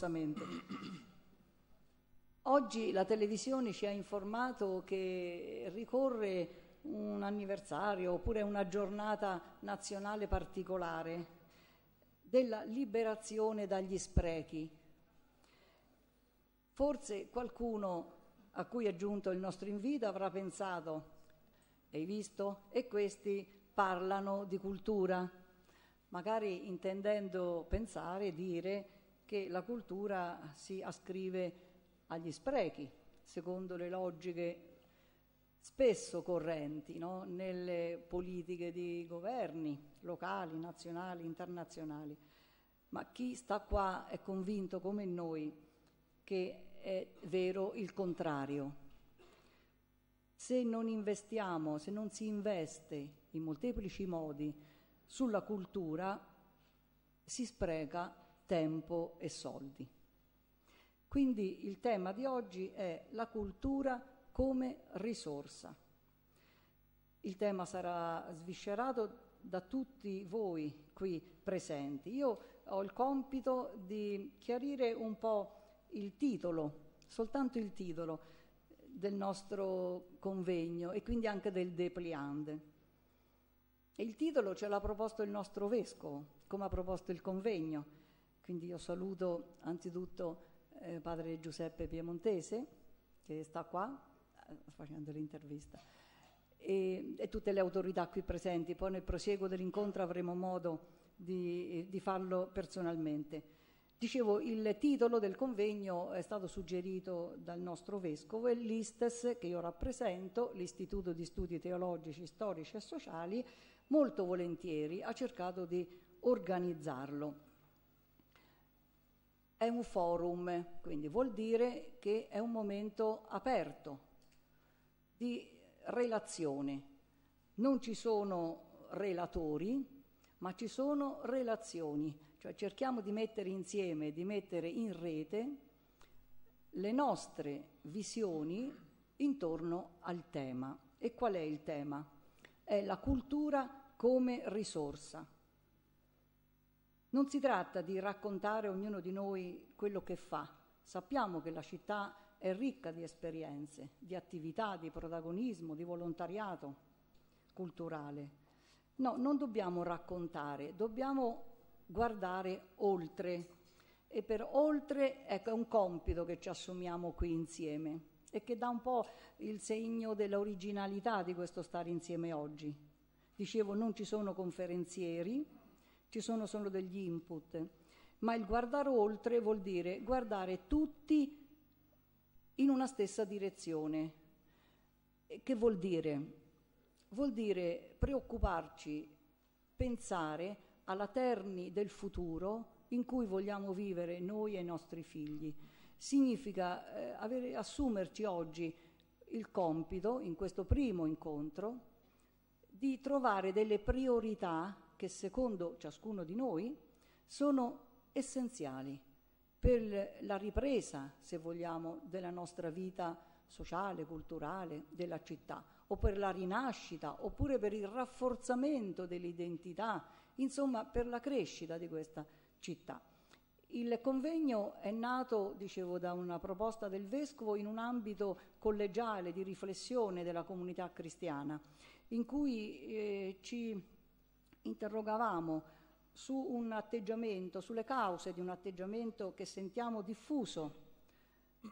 rigorosamente. Oggi la televisione ci ha informato che ricorre un anniversario oppure una giornata nazionale particolare della liberazione dagli sprechi. Forse qualcuno a cui è giunto il nostro invito avrà pensato, hai visto? E questi parlano di cultura, magari intendendo pensare, dire che la cultura si ascrive agli sprechi, secondo le logiche spesso correnti no? nelle politiche di governi locali, nazionali, internazionali. Ma chi sta qua è convinto come noi che è vero il contrario. Se non investiamo, se non si investe in molteplici modi sulla cultura, si spreca tempo e soldi. Quindi il tema di oggi è la cultura come risorsa. Il tema sarà sviscerato da tutti voi qui presenti. Io ho il compito di chiarire un po' il titolo, soltanto il titolo del nostro convegno e quindi anche del depliande. E il titolo ce l'ha proposto il nostro vescovo, come ha proposto il convegno quindi io saluto anzitutto eh, padre Giuseppe Piemontese, che sta qua eh, facendo l'intervista, e, e, tutte le autorità qui presenti. Poi nel prosieguo dell'incontro avremo modo di, eh, di farlo personalmente. Dicevo, il titolo del convegno è stato suggerito dal nostro vescovo e l'Istes, che io rappresento, l'Istituto di Studi Teologici, Storici e Sociali, molto volentieri ha cercato di organizzarlo è un forum, quindi vuol dire che è un momento aperto di relazione. Non ci sono relatori, ma ci sono relazioni, cioè cerchiamo di mettere insieme, di mettere in rete le nostre visioni intorno al tema. E qual è il tema? È la cultura come risorsa. Non si tratta di raccontare ognuno di noi quello che fa. Sappiamo che la città è ricca di esperienze, di attività, di protagonismo, di volontariato culturale. No, non dobbiamo raccontare, dobbiamo guardare oltre. E per oltre ecco, è un compito che ci assumiamo qui insieme e che dà un po' il segno dell'originalità di questo stare insieme oggi. Dicevo, non ci sono conferenzieri, ci sono solo degli input, ma il guardare oltre vuol dire guardare tutti in una stessa direzione. Che vuol dire? Vuol dire preoccuparci, pensare alla Terni del futuro in cui vogliamo vivere noi e i nostri figli. Significa eh, avere, assumerci oggi il compito, in questo primo incontro, di trovare delle priorità che secondo ciascuno di noi sono essenziali per la ripresa, se vogliamo, della nostra vita sociale, culturale, della città, o per la rinascita, oppure per il rafforzamento dell'identità, insomma per la crescita di questa città. Il convegno è nato, dicevo, da una proposta del Vescovo in un ambito collegiale di riflessione della comunità cristiana, in cui eh, ci interrogavamo su un atteggiamento, sulle cause di un atteggiamento che sentiamo diffuso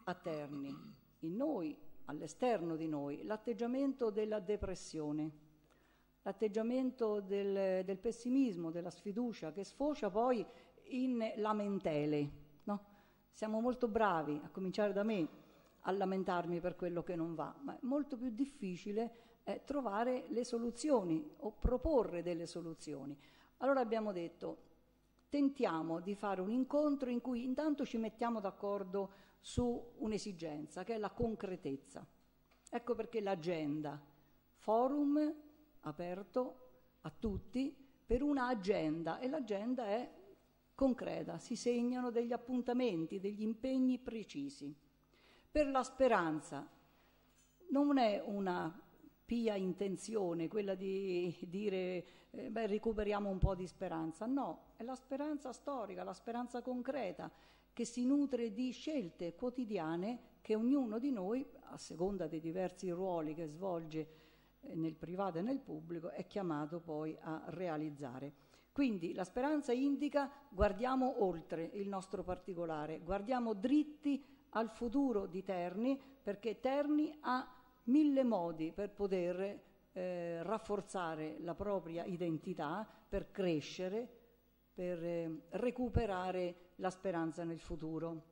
a Terni, in noi, all'esterno di noi, l'atteggiamento della depressione, l'atteggiamento del, del, pessimismo, della sfiducia che sfocia poi in lamentele. No? Siamo molto bravi, a cominciare da me, a lamentarmi per quello che non va, ma è molto più difficile eh, trovare le soluzioni o proporre delle soluzioni. Allora abbiamo detto tentiamo di fare un incontro in cui intanto ci mettiamo d'accordo su un'esigenza che è la concretezza. Ecco perché l'agenda, forum aperto a tutti per un'agenda e l'agenda è concreta, si segnano degli appuntamenti, degli impegni precisi. Per la speranza non è una pia intenzione, quella di dire eh, beh, recuperiamo un po' di speranza. No, è la speranza storica, la speranza concreta che si nutre di scelte quotidiane che ognuno di noi, a seconda dei diversi ruoli che svolge eh, nel privato e nel pubblico, è chiamato poi a realizzare. Quindi la speranza indica guardiamo oltre il nostro particolare, guardiamo dritti al futuro di Terni perché Terni ha mille modi per poter eh, rafforzare la propria identità, per crescere, per eh, recuperare la speranza nel futuro.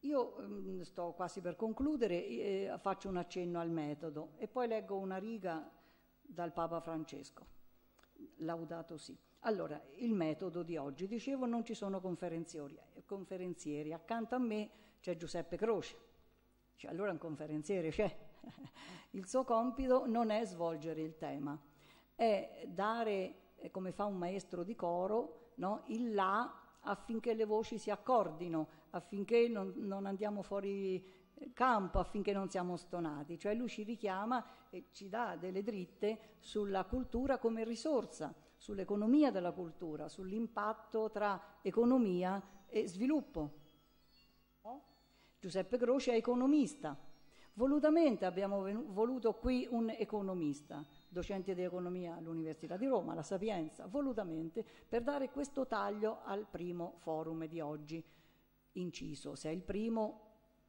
Io mh, mm, sto quasi per concludere, eh, faccio un accenno al metodo e poi leggo una riga dal Papa Francesco, laudato sì. Allora, il metodo di oggi, dicevo, non ci sono eh, conferenzieri, accanto a me c'è Giuseppe Croce, cioè, allora un conferenziere c'è. Cioè, il suo compito non è svolgere il tema, è dare, come fa un maestro di coro, no, il là affinché le voci si accordino, affinché non, non andiamo fuori eh, campo affinché non siamo stonati, cioè lui ci richiama e ci dà delle dritte sulla cultura come risorsa, sull'economia della cultura, sull'impatto tra economia e sviluppo. Giuseppe Croce è economista. Volutamente abbiamo voluto qui un economista, docente di economia all'Università di Roma, la Sapienza, volutamente per dare questo taglio al primo forum di oggi. Inciso, se è il primo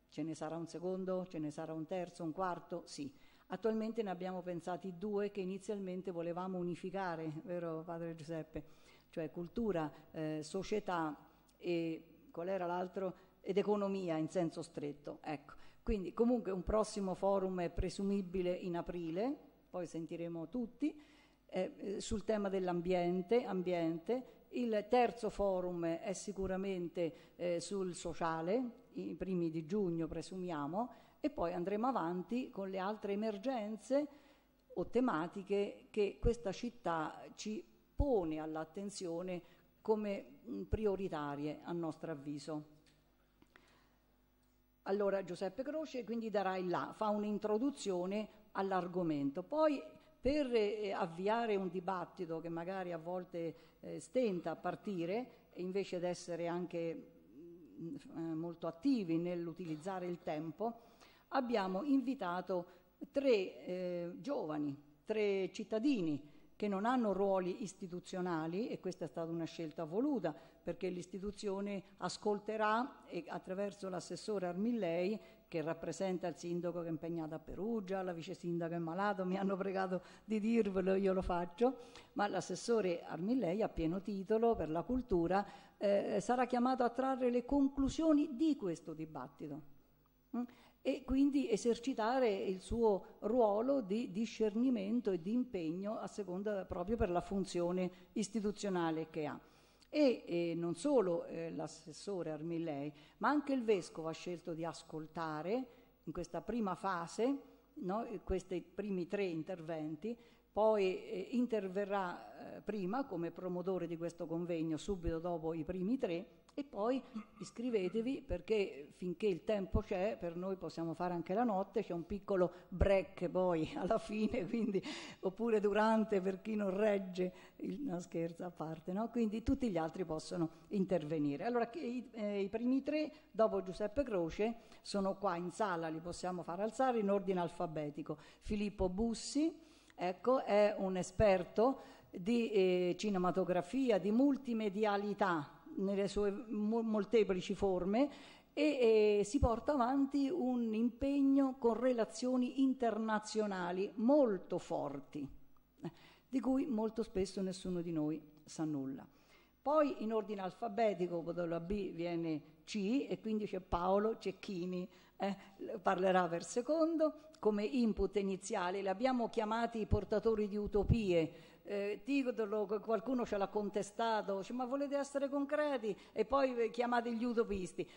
ce ne sarà un secondo, ce ne sarà un terzo, un quarto, sì. Attualmente ne abbiamo pensati due che inizialmente volevamo unificare, vero padre Giuseppe? Cioè cultura, eh, società e qual era l'altro? ed economia in senso stretto. Ecco. Quindi comunque un prossimo forum è presumibile in aprile, poi sentiremo tutti, eh, eh, sul tema dell'ambiente, ambiente. Il terzo forum è sicuramente eh, sul sociale, i primi di giugno presumiamo, e poi andremo avanti con le altre emergenze o tematiche che questa città ci pone all'attenzione come prioritarie a nostro avviso. Allora Giuseppe Croce quindi darà il là, fa un'introduzione all'argomento, poi per eh, avviare un dibattito che magari a volte eh, stenta a partire, invece di essere anche mh, mm, eh, molto attivi nell'utilizzare il tempo, abbiamo invitato tre eh, giovani, tre cittadini che non hanno ruoli istituzionali, e questa è stata una scelta voluta, perché l'istituzione ascolterà e attraverso l'assessore Armillei che rappresenta il sindaco che è impegnato a Perugia, la vice sindaca è malato, mi hanno pregato di dirvelo, io lo faccio, ma l'assessore Armillei a pieno titolo per la cultura eh, sarà chiamato a trarre le conclusioni di questo dibattito mh? Mm? e quindi esercitare il suo ruolo di discernimento e di impegno a seconda proprio per la funzione istituzionale che ha. E eh, non solo eh, l'assessore Armillei, ma anche il vescovo ha scelto di ascoltare in questa prima fase no, eh, questi primi tre interventi, poi eh, interverrà eh, prima come promotore di questo convegno subito dopo i primi tre e poi iscrivetevi perché finché il tempo c'è, per noi possiamo fare anche la notte, c'è un piccolo break poi alla fine, quindi, oppure durante per chi non regge, una no, scherza a parte, no? quindi tutti gli altri possono intervenire. Allora i, eh, i, primi tre, dopo Giuseppe Croce, sono qua in sala, li possiamo far alzare in ordine alfabetico. Filippo Bussi, ecco, è un esperto di eh, cinematografia, di multimedialità nelle sue molteplici forme e eh, si porta avanti un impegno con relazioni internazionali molto forti, di cui molto spesso nessuno di noi sa nulla. Poi in ordine alfabetico, dalla B viene C e quindi c'è Paolo Cecchini, eh, parlerà per secondo, come input iniziale, li abbiamo chiamati portatori di utopie, eh, Ticodolo, qualcuno ce l'ha contestato, dice, ma volete essere concreti e poi eh, chiamate gli utopisti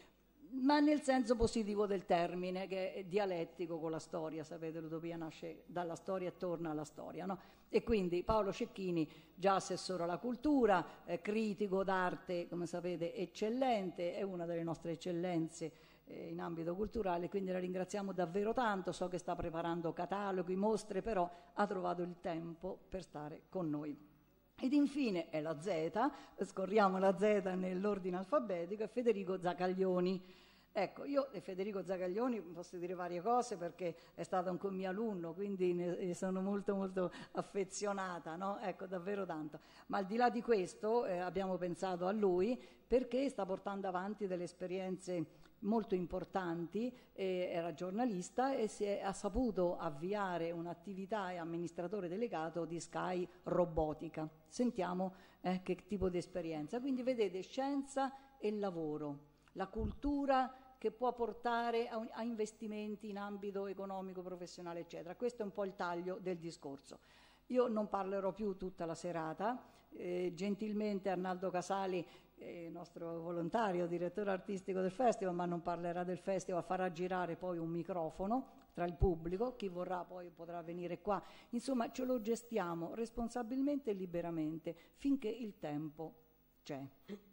ma nel senso positivo del termine, che è dialettico con la storia, sapete, l'utopia nasce dalla storia e torna alla storia. No? E quindi Paolo Cecchini, già assessore alla cultura, eh, critico d'arte, come sapete, eccellente, è una delle nostre eccellenze eh, in ambito culturale, quindi la ringraziamo davvero tanto, so che sta preparando cataloghi, mostre, però ha trovato il tempo per stare con noi. Ed infine è la Z, scorriamo la Z nell'ordine alfabetico, è Federico Zagaglioni. Ecco, io e Federico Zagaglioni posso dire varie cose perché è stato un mio alunno, quindi ne eh, sono molto molto affezionata, no? Ecco, davvero tanto. Ma al di là di questo eh, abbiamo pensato a lui perché sta portando avanti delle esperienze molto importanti, eh, era giornalista e si è, ha saputo avviare un'attività e amministratore delegato di Sky Robotica. Sentiamo eh, che tipo di esperienza. Quindi vedete scienza e lavoro, la cultura che può portare a, a investimenti in ambito economico, professionale, eccetera. Questo è un po' il taglio del discorso. Io non parlerò più tutta la serata, eh, gentilmente Arnaldo Casali il nostro volontario, direttore artistico del festival, ma non parlerà del festival, farà girare poi un microfono tra il pubblico, chi vorrà poi potrà venire qua. Insomma, ce lo gestiamo responsabilmente e liberamente finché il tempo c'è.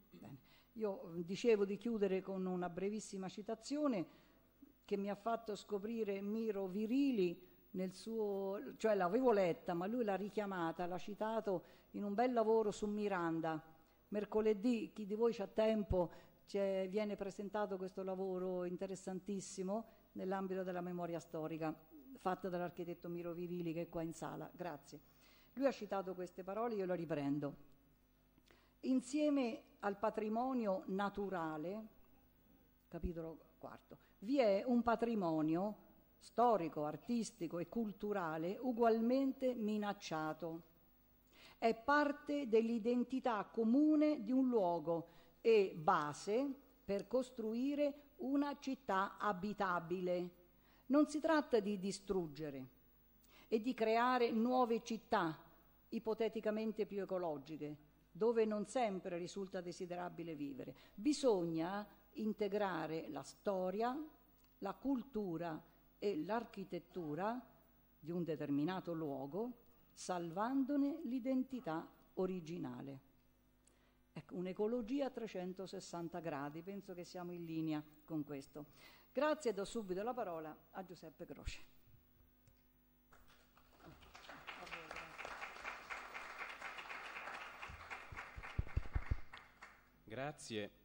Bene. Io dicevo di chiudere con una brevissima citazione che mi ha fatto scoprire Miro Virili nel suo, cioè l'avevo letta, ma lui l'ha richiamata, l'ha citato in un bel lavoro su Miranda mercoledì chi di voi ha tempo eh, viene presentato questo lavoro interessantissimo nell'ambito della memoria storica fatta dall'architetto Miro Vivili che è qua in sala. Grazie. Lui ha citato queste parole, io le riprendo. Insieme al patrimonio naturale, capitolo quarto, vi è un patrimonio storico, artistico e culturale ugualmente minacciato è parte dell'identità comune di un luogo e base per costruire una città abitabile. Non si tratta di distruggere e di creare nuove città, ipoteticamente più ecologiche, dove non sempre risulta desiderabile vivere. Bisogna integrare la storia, la cultura e l'architettura di un determinato luogo salvandone l'identità originale. Ecco, un'ecologia a 360 gradi, penso che siamo in linea con questo. Grazie e do subito la parola a Giuseppe Croce. Grazie.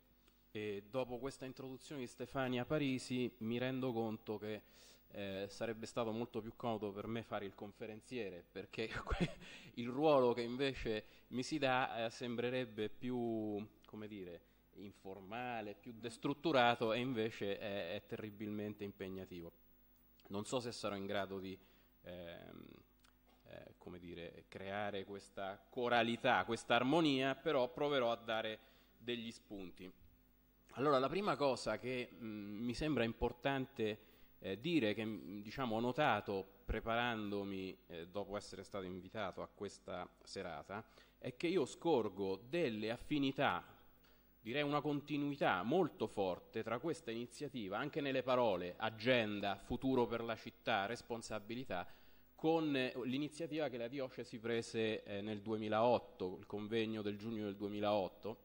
E dopo questa introduzione di Stefania Parisi mi rendo conto che eh, sarebbe stato molto più comodo per me fare il conferenziere perché il ruolo che invece mi si dà eh, sembrerebbe più, come dire, informale, più destrutturato e invece è, è terribilmente impegnativo. Non so se sarò in grado di... Ehm, eh, come dire, creare questa coralità, questa armonia, però proverò a dare degli spunti. Allora, la prima cosa che mh, mm, mi sembra importante eh, dire che diciamo, ho notato preparandomi eh, dopo essere stato invitato a questa serata è che io scorgo delle affinità, direi una continuità molto forte tra questa iniziativa, anche nelle parole agenda, futuro per la città, responsabilità, con eh, l'iniziativa che la diocesi prese eh, nel 2008, il convegno del giugno del 2008,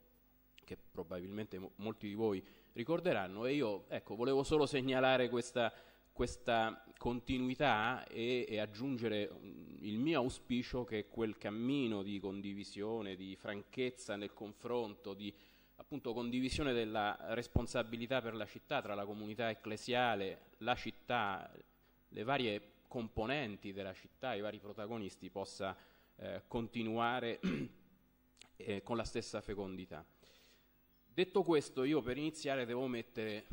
che probabilmente mo- molti di voi ricorderanno e io ecco, volevo solo segnalare questa, questa continuità e, e aggiungere mm, il mio auspicio che quel cammino di condivisione, di franchezza nel confronto, di appunto condivisione della responsabilità per la città tra la comunità ecclesiale, la città, le varie componenti della città, i vari protagonisti possa eh, continuare eh, con la stessa fecondità. Detto questo, io per iniziare devo mettere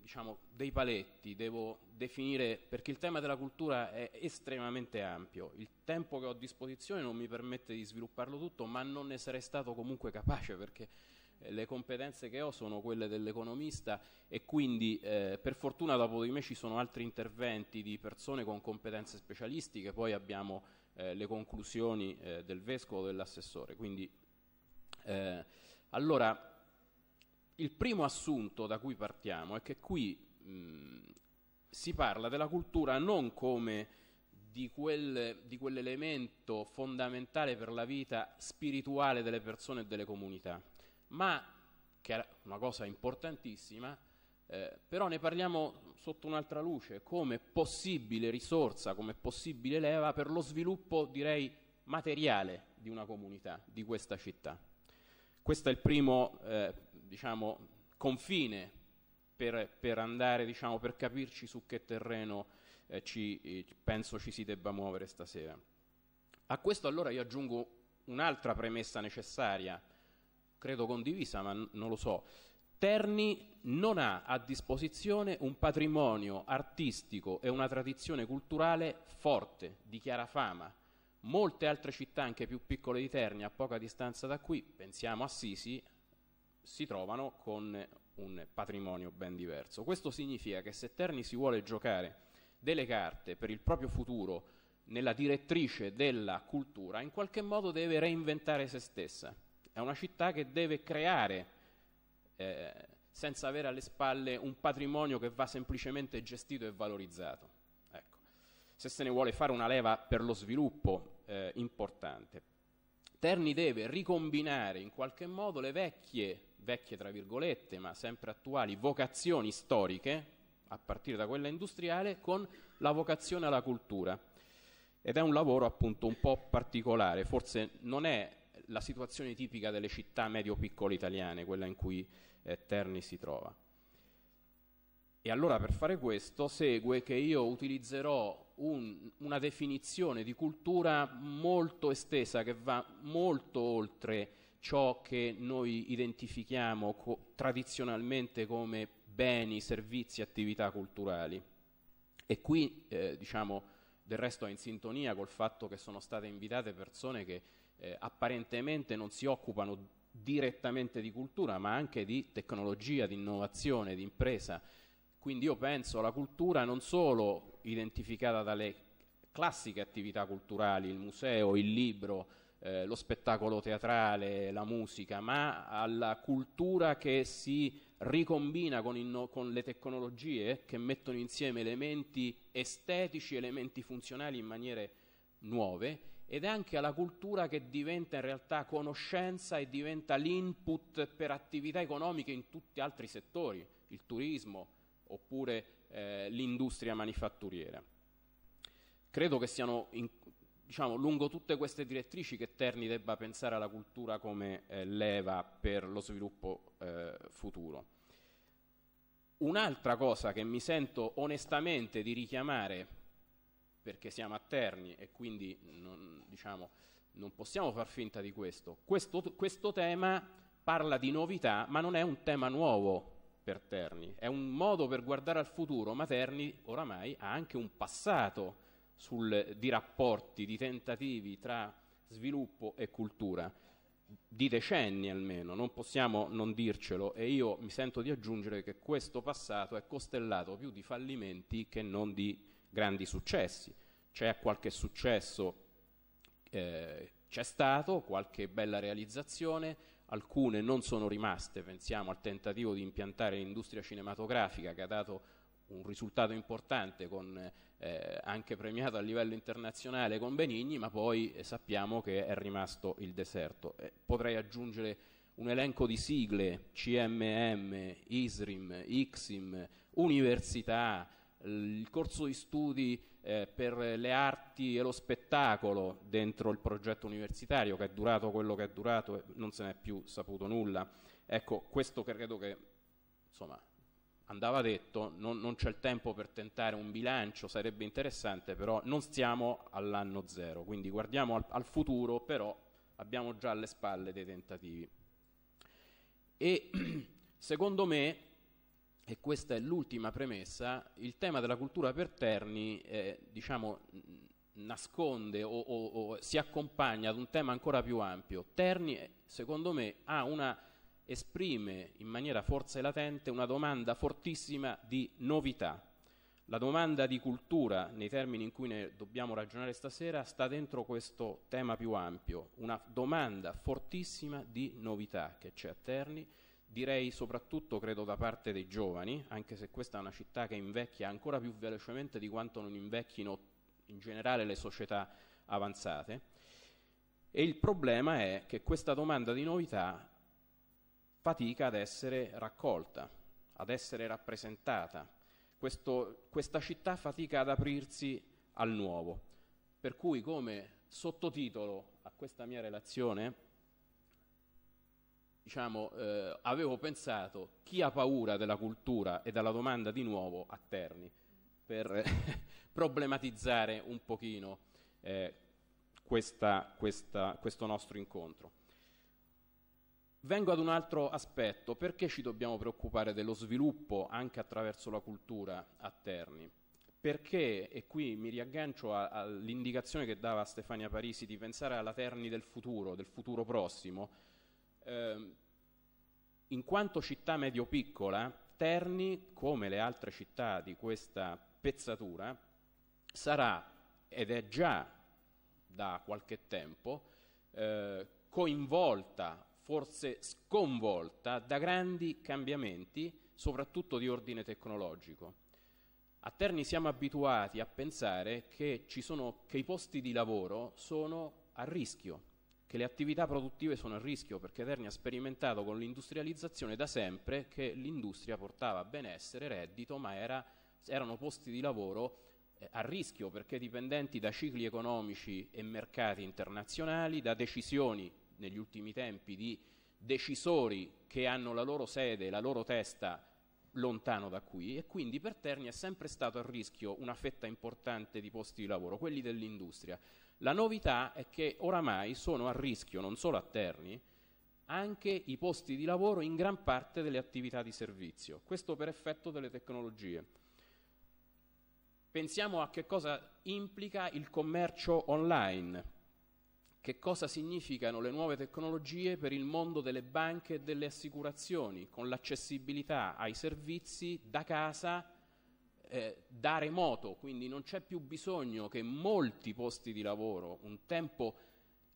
diciamo, dei paletti, devo definire, perché il tema della cultura è estremamente ampio, il tempo che ho a disposizione non mi permette di svilupparlo tutto, ma non ne sarei stato comunque capace perché eh, le competenze che ho sono quelle dell'economista e quindi eh, per fortuna dopo di me ci sono altri interventi di persone con competenze specialistiche, poi abbiamo eh, le conclusioni eh, del vescovo e dell'assessore. Quindi eh, allora il primo assunto da cui partiamo è che qui mh, si parla della cultura non come di, quel, di quell'elemento fondamentale per la vita spirituale delle persone e delle comunità, ma che è una cosa importantissima, eh, però ne parliamo sotto un'altra luce, come possibile risorsa, come possibile leva per lo sviluppo, direi, materiale di una comunità, di questa città. Questo è il primo eh, diciamo, confine per, per andare, diciamo, per capirci su che terreno eh, ci, eh, penso ci si debba muovere stasera. A questo allora io aggiungo un'altra premessa necessaria, credo condivisa, ma n- non lo so. Terni non ha a disposizione un patrimonio artistico e una tradizione culturale forte, di chiara fama. Molte altre città, anche più piccole di Terni, a poca distanza da qui, pensiamo a Sisi, si trovano con un patrimonio ben diverso. Questo significa che se Terni si vuole giocare delle carte per il proprio futuro nella direttrice della cultura, in qualche modo deve reinventare se stessa. È una città che deve creare eh, senza avere alle spalle un patrimonio che va semplicemente gestito e valorizzato. Ecco. Se se ne vuole fare una leva per lo sviluppo eh, importante. Terni deve ricombinare in qualche modo le vecchie vecchie tra virgolette, ma sempre attuali, vocazioni storiche, a partire da quella industriale, con la vocazione alla cultura. Ed è un lavoro appunto un po' particolare, forse non è la situazione tipica delle città medio-piccole italiane, quella in cui eh, Terni si trova. E allora per fare questo segue che io utilizzerò un, una definizione di cultura molto estesa che va molto oltre ciò che noi identifichiamo co tradizionalmente come beni, servizi, attività culturali. E qui, eh, diciamo, del resto è in sintonia col fatto che sono state invitate persone che eh, apparentemente non si occupano direttamente di cultura, ma anche di tecnologia, di innovazione, di impresa. Quindi io penso alla cultura non solo identificata dalle classiche attività culturali, il museo, il libro, eh, lo spettacolo teatrale, la musica, ma alla cultura che si ricombina con, con, le tecnologie che mettono insieme elementi estetici, elementi funzionali in maniere nuove ed anche alla cultura che diventa in realtà conoscenza e diventa l'input per attività economiche in tutti gli altri settori, il turismo oppure eh, l'industria manifatturiera. Credo che siano in, diciamo, lungo tutte queste direttrici che Terni debba pensare alla cultura come eh, leva per lo sviluppo eh, futuro. Un'altra cosa che mi sento onestamente di richiamare, perché siamo a Terni e quindi non, diciamo, non possiamo far finta di questo, questo, questo tema parla di novità, ma non è un tema nuovo per Terni, è un modo per guardare al futuro, ma Terni oramai ha anche un passato sul, di rapporti, di tentativi tra sviluppo e cultura di decenni almeno, non possiamo non dircelo e io mi sento di aggiungere che questo passato è costellato più di fallimenti che non di grandi successi. C'è qualche successo, eh, c'è stato qualche bella realizzazione, alcune non sono rimaste, pensiamo al tentativo di impiantare l'industria cinematografica che ha dato un risultato importante con, eh, anche premiato a livello internazionale con Benigni, ma poi eh, sappiamo che è rimasto il deserto. Eh, potrei aggiungere un elenco di sigle, CMM, ISRIM, IXIM, università, il corso di studi eh, per le arti e lo spettacolo dentro il progetto universitario che è durato quello che è durato e non se n'è più saputo nulla. Ecco, questo credo che insomma, andava detto, non, non c'è il tempo per tentare un bilancio, sarebbe interessante, però non stiamo all'anno zero, quindi guardiamo al, al futuro, però abbiamo già alle spalle dei tentativi. E secondo me, e questa è l'ultima premessa, il tema della cultura per Terni, eh, diciamo, nasconde o, o, o si accompagna ad un tema ancora più ampio. Terni, secondo me, ha una esprime in maniera forza e latente una domanda fortissima di novità. La domanda di cultura, nei termini in cui ne dobbiamo ragionare stasera, sta dentro questo tema più ampio, una domanda fortissima di novità che c'è a Terni, direi soprattutto credo da parte dei giovani, anche se questa è una città che invecchia ancora più velocemente di quanto non invecchino in generale le società avanzate. E il problema è che questa domanda di novità fatica ad essere raccolta, ad essere rappresentata. Questo, questa città fatica ad aprirsi al nuovo. Per cui come sottotitolo a questa mia relazione, diciamo, eh, avevo pensato chi ha paura della cultura e della domanda di nuovo a Terni, per problematizzare un pochino eh, questa, questa, questo nostro incontro. Vengo ad un altro aspetto, perché ci dobbiamo preoccupare dello sviluppo anche attraverso la cultura a Terni? Perché, e qui mi riaggancio all'indicazione che dava Stefania Parisi di pensare alla Terni del futuro, del futuro prossimo, eh, in quanto città medio-piccola, Terni, come le altre città di questa pezzatura, sarà, ed è già da qualche tempo, eh, coinvolta forse sconvolta da grandi cambiamenti, soprattutto di ordine tecnologico. A Terni siamo abituati a pensare che, sono, che, i posti di lavoro sono a rischio, che le attività produttive sono a rischio, perché Terni ha sperimentato con l'industrializzazione da sempre che l'industria portava benessere, reddito, ma era, erano posti di lavoro eh, a rischio perché dipendenti da cicli economici e mercati internazionali, da decisioni negli ultimi tempi di decisori che hanno la loro sede, la loro testa lontano da qui e quindi per Terni è sempre stato a rischio una fetta importante di posti di lavoro, quelli dell'industria. La novità è che oramai sono a rischio non solo a Terni, anche i posti di lavoro in gran parte delle attività di servizio, questo per effetto delle tecnologie. Pensiamo a che cosa implica il commercio online che cosa significano le nuove tecnologie per il mondo delle banche e delle assicurazioni, con l'accessibilità ai servizi da casa, eh, da remoto, quindi non c'è più bisogno che molti posti di lavoro, un tempo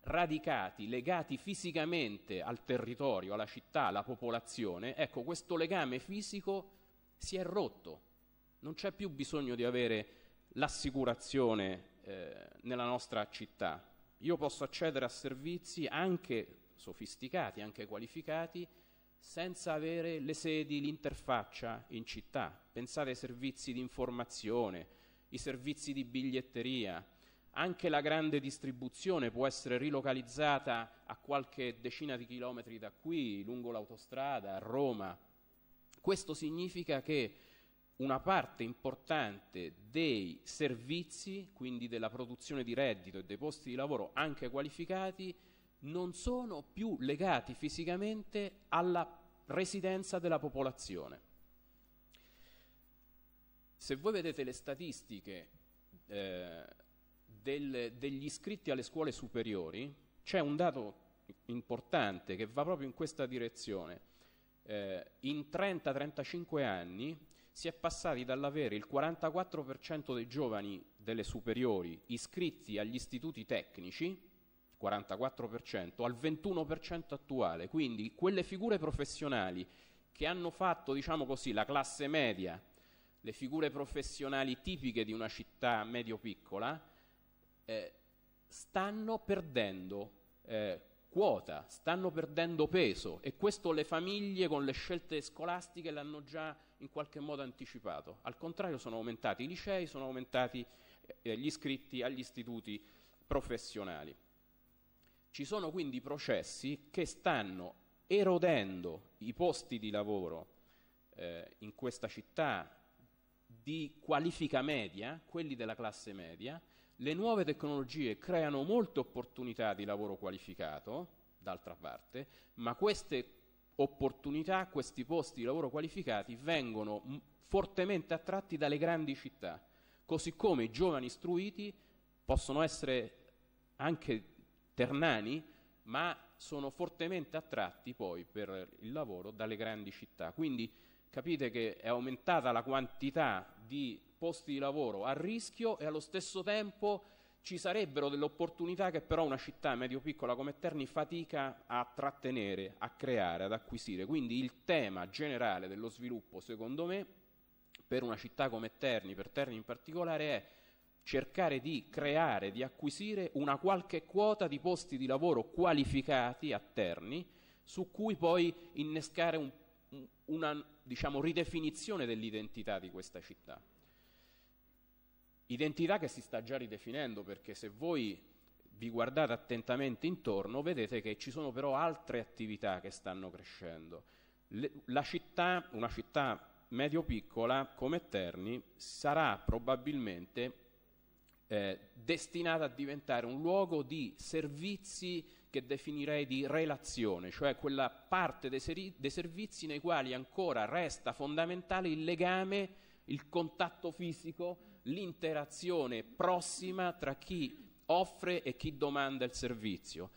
radicati, legati fisicamente al territorio, alla città, alla popolazione, ecco questo legame fisico si è rotto, non c'è più bisogno di avere l'assicurazione eh, nella nostra città. Io posso accedere a servizi anche sofisticati, anche qualificati, senza avere le sedi, l'interfaccia in città. Pensate ai servizi di informazione, i servizi di biglietteria, anche la grande distribuzione può essere rilocalizzata a qualche decina di chilometri da qui, lungo l'autostrada, a Roma. Questo significa che una parte importante dei servizi, quindi della produzione di reddito e dei posti di lavoro anche qualificati, non sono più legati fisicamente alla residenza della popolazione. Se voi vedete le statistiche eh, del, degli iscritti alle scuole superiori, c'è un dato importante che va proprio in questa direzione. Eh, in 30-35 anni si è passati dall'avere il 44% dei giovani delle superiori iscritti agli istituti tecnici, 44%, al 21% attuale. Quindi quelle figure professionali che hanno fatto, diciamo così, la classe media, le figure professionali tipiche di una città medio-piccola, eh, stanno perdendo eh, quota, stanno perdendo peso e questo le famiglie con le scelte scolastiche l'hanno già in qualche modo anticipato. Al contrario sono aumentati i licei, sono aumentati eh, gli iscritti agli istituti professionali. Ci sono quindi processi che stanno erodendo i posti di lavoro eh, in questa città di qualifica media, quelli della classe media, le nuove tecnologie creano molte opportunità di lavoro qualificato, d'altra parte, ma queste opportunità, questi posti di lavoro qualificati vengono fortemente attratti dalle grandi città, così come i giovani istruiti possono essere anche ternani, ma sono fortemente attratti poi per il lavoro dalle grandi città. Quindi capite che è aumentata la quantità di posti di lavoro a rischio e allo stesso tempo ci sarebbero delle opportunità che però una città medio-piccola come Terni fatica a trattenere, a creare, ad acquisire. Quindi il tema generale dello sviluppo, secondo me, per una città come Terni, per Terni in particolare, è cercare di creare, di acquisire una qualche quota di posti di lavoro qualificati a Terni, su cui poi innescare un, una diciamo, ridefinizione dell'identità di questa città. Identità che si sta già ridefinendo perché se voi vi guardate attentamente intorno vedete che ci sono però altre attività che stanno crescendo. Le, la città, una città medio-piccola come Terni, sarà probabilmente eh, destinata a diventare un luogo di servizi che definirei di relazione, cioè quella parte dei, seri- dei servizi nei quali ancora resta fondamentale il legame, il contatto fisico l'interazione prossima tra chi offre e chi domanda il servizio.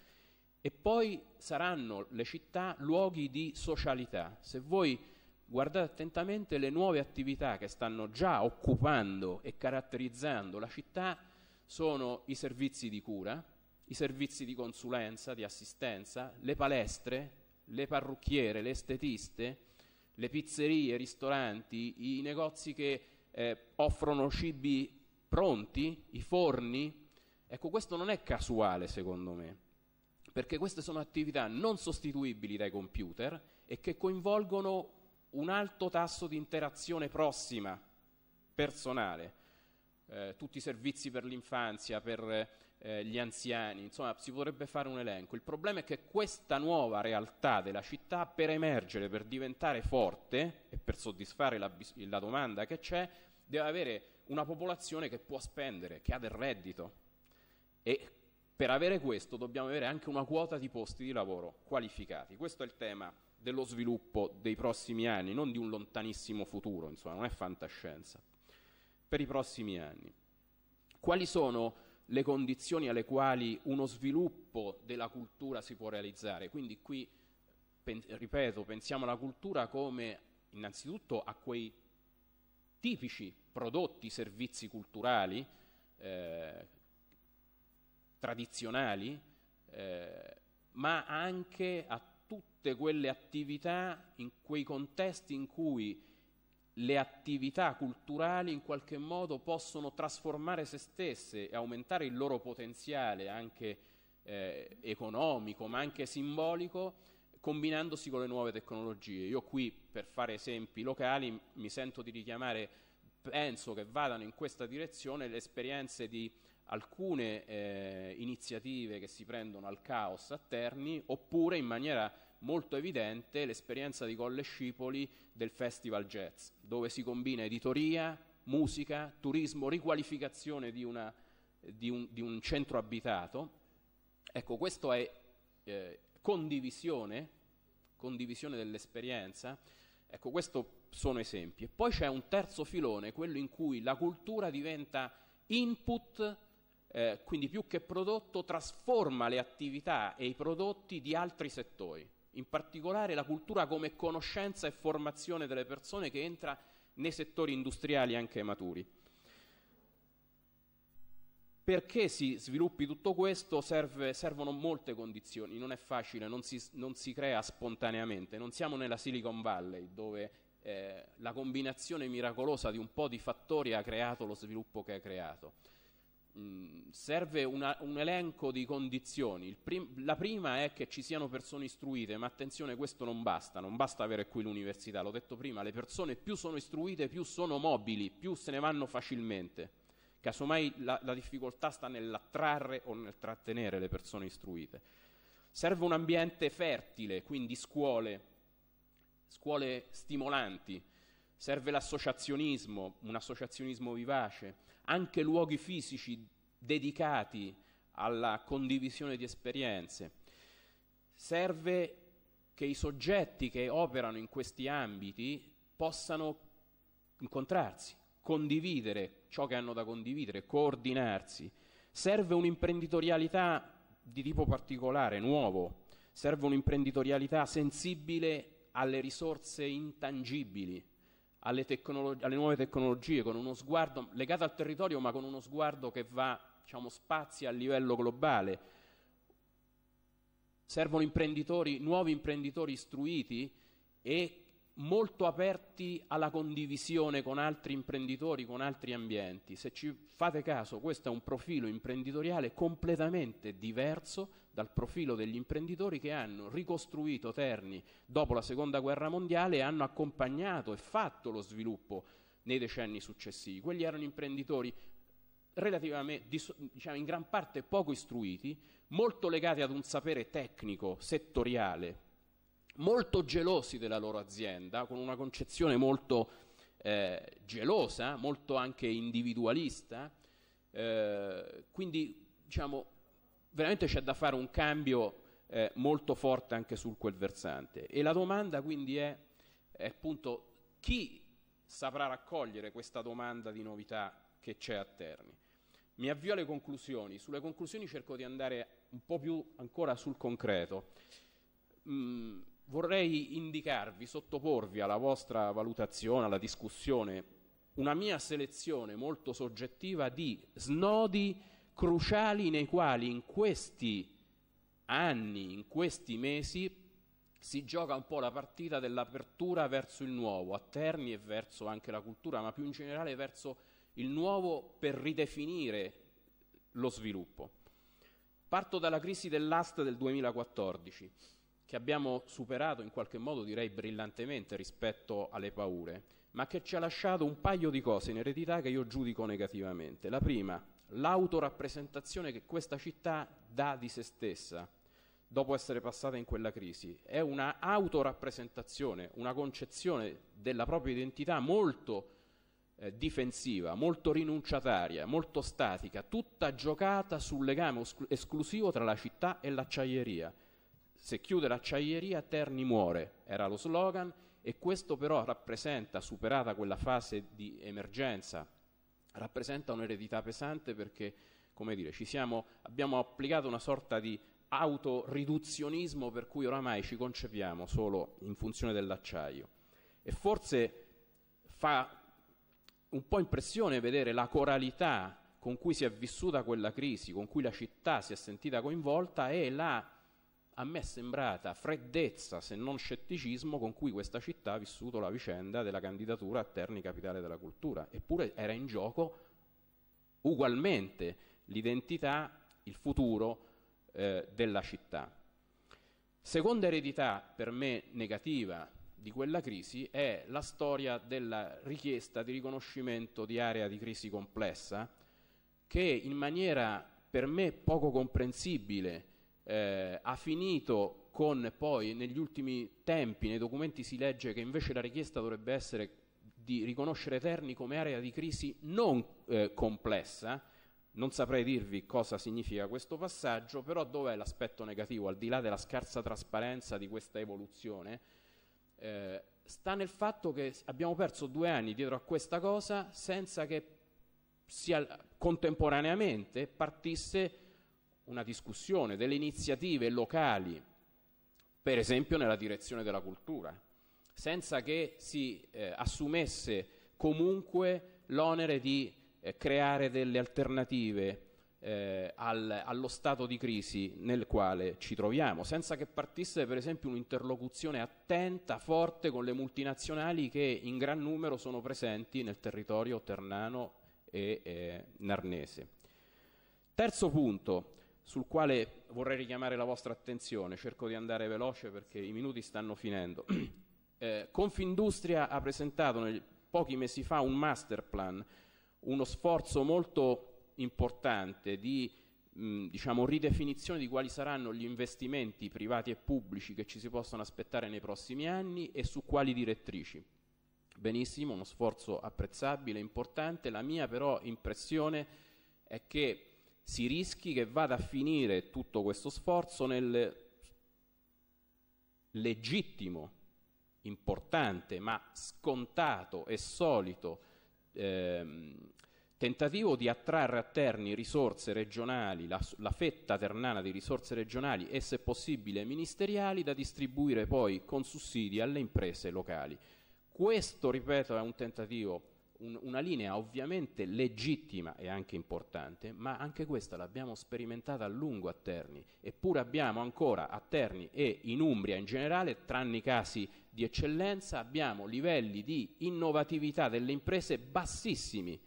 E poi saranno le città luoghi di socialità. Se voi guardate attentamente le nuove attività che stanno già occupando e caratterizzando la città sono i servizi di cura, i servizi di consulenza, di assistenza, le palestre, le parrucchiere, le estetiste, le pizzerie, i ristoranti, i negozi che eh, offrono cibi pronti, i forni. Ecco, questo non è casuale secondo me, perché queste sono attività non sostituibili dai computer e che coinvolgono un alto tasso di interazione prossima, personale. Eh, tutti i servizi per l'infanzia, per eh, eh, gli anziani, insomma si potrebbe fare un elenco. Il problema è che questa nuova realtà della città per emergere, per diventare forte e per soddisfare la, la domanda che c'è, deve avere una popolazione che può spendere, che ha del reddito. E per avere questo dobbiamo avere anche una quota di posti di lavoro qualificati. Questo è il tema dello sviluppo dei prossimi anni, non di un lontanissimo futuro, insomma, non è fantascienza. Per i prossimi anni. Quali sono le condizioni alle quali uno sviluppo della cultura si può realizzare. Quindi qui, pen ripeto, pensiamo alla cultura come innanzitutto a quei tipici prodotti, servizi culturali, eh, tradizionali, eh, ma anche a tutte quelle attività in quei contesti in cui le attività culturali in qualche modo possono trasformare se stesse e aumentare il loro potenziale anche eh, economico ma anche simbolico combinandosi con le nuove tecnologie. Io qui per fare esempi locali mi sento di richiamare, penso che vadano in questa direzione le esperienze di alcune eh, iniziative che si prendono al caos a Terni oppure in maniera molto evidente l'esperienza di Colle Scipoli del Festival Jazz, dove si combina editoria, musica, turismo, riqualificazione di, una, di, un, di un, centro abitato. Ecco, questo è eh, condivisione, condivisione dell'esperienza. Ecco, questi sono esempi. E poi c'è un terzo filone, quello in cui la cultura diventa input, eh, quindi più che prodotto, trasforma le attività e i prodotti di altri settori in particolare la cultura come conoscenza e formazione delle persone che entra nei settori industriali anche maturi. Perché si sviluppi tutto questo serve, servono molte condizioni, non è facile, non si, non si, crea spontaneamente, non siamo nella Silicon Valley dove eh, la combinazione miracolosa di un po' di fattori ha creato lo sviluppo che ha creato mh, serve una, un elenco di condizioni. Prim, la prima è che ci siano persone istruite, ma attenzione, questo non basta, non basta avere qui l'università, l'ho detto prima, le persone più sono istruite, più sono mobili, più se ne vanno facilmente. Casomai la, la difficoltà sta nell'attrarre o nel trattenere le persone istruite. Serve un ambiente fertile, quindi scuole, scuole stimolanti, serve l'associazionismo, un associazionismo vivace, anche luoghi fisici dedicati alla condivisione di esperienze. Serve che i soggetti che operano in questi ambiti possano incontrarsi, condividere ciò che hanno da condividere, coordinarsi. Serve un'imprenditorialità di tipo particolare, nuovo, serve un'imprenditorialità sensibile alle risorse intangibili alle, tecnolog- alle, nuove tecnologie, con uno sguardo legato al territorio, ma con uno sguardo che va, diciamo, spazia a livello globale. Servono imprenditori, nuovi imprenditori istruiti e molto aperti alla condivisione con altri imprenditori, con altri ambienti. Se ci fate caso, questo è un profilo imprenditoriale completamente diverso dal profilo degli imprenditori che hanno ricostruito Terni dopo la Seconda Guerra Mondiale e hanno accompagnato e fatto lo sviluppo nei decenni successivi. Quelli erano imprenditori relativamente, diciamo, in gran parte poco istruiti, molto legati ad un sapere tecnico, settoriale, molto gelosi della loro azienda, con una concezione molto eh, gelosa, molto anche individualista, eh, quindi diciamo veramente c'è da fare un cambio eh, molto forte anche su quel versante. E la domanda quindi è, è appunto chi saprà raccogliere questa domanda di novità che c'è a Terni. Mi avvio alle conclusioni, sulle conclusioni cerco di andare un po' più ancora sul concreto. Mm, vorrei indicarvi, sottoporvi alla vostra valutazione, alla discussione, una mia selezione molto soggettiva di snodi cruciali nei quali in questi anni, in questi mesi, si gioca un po' la partita dell'apertura verso il nuovo, a Terni e verso anche la cultura, ma più in generale verso il nuovo per ridefinire lo sviluppo. Parto dalla crisi dell'AST del 2014 che abbiamo superato in qualche modo direi brillantemente rispetto alle paure, ma che ci ha lasciato un paio di cose in eredità che io giudico negativamente. La prima, l'autorappresentazione che questa città dà di se stessa dopo essere passata in quella crisi. È una autorappresentazione, una concezione della propria identità molto eh, difensiva, molto rinunciataria, molto statica, tutta giocata sul legame esclusivo tra la città e l'acciaieria se chiude l'acciaieria Terni muore, era lo slogan e questo però rappresenta, superata quella fase di emergenza, rappresenta un'eredità pesante perché, come dire, siamo, abbiamo applicato una sorta di autoriduzionismo per cui oramai ci concepiamo solo in funzione dell'acciaio. E forse fa un po' impressione vedere la coralità con cui si è vissuta quella crisi, con cui la città si è sentita coinvolta e la a me è sembrata freddezza, se non scetticismo, con cui questa città ha vissuto la vicenda della candidatura a Terni Capitale della Cultura. Eppure era in gioco ugualmente l'identità, il futuro eh, della città. Seconda eredità per me negativa di quella crisi è la storia della richiesta di riconoscimento di area di crisi complessa che in maniera per me poco comprensibile eh, ha finito con poi negli ultimi tempi nei documenti si legge che invece la richiesta dovrebbe essere di riconoscere Terni come area di crisi non eh, complessa, non saprei dirvi cosa significa questo passaggio, però dov'è l'aspetto negativo, al di là della scarsa trasparenza di questa evoluzione, eh, sta nel fatto che abbiamo perso due anni dietro a questa cosa senza che sia, contemporaneamente partisse una discussione delle iniziative locali, per esempio nella direzione della cultura, senza che si eh, assumesse comunque l'onere di eh, creare delle alternative eh, al, allo stato di crisi nel quale ci troviamo, senza che partisse per esempio un'interlocuzione attenta, forte con le multinazionali che in gran numero sono presenti nel territorio ternano e eh, narnese. Terzo punto, sul quale vorrei richiamare la vostra attenzione, cerco di andare veloce perché i minuti stanno finendo. Eh, Confindustria ha presentato nel, pochi mesi fa un master plan, uno sforzo molto importante di diciamo, ridefinizione di quali saranno gli investimenti privati e pubblici che ci si possono aspettare nei prossimi anni e su quali direttrici. Benissimo, uno sforzo apprezzabile, importante, la mia però impressione è che si rischi che vada a finire tutto questo sforzo nel legittimo, importante, ma scontato e solito ehm, tentativo di attrarre a Terni risorse regionali, la, la, fetta ternana di risorse regionali e se possibile ministeriali da distribuire poi con sussidi alle imprese locali. Questo, ripeto, è un tentativo un, una linea ovviamente legittima e anche importante, ma anche questa l'abbiamo sperimentata a lungo a Terni, eppure abbiamo ancora a Terni e in Umbria in generale, tranne i casi di eccellenza, abbiamo livelli di innovatività delle imprese bassissimi.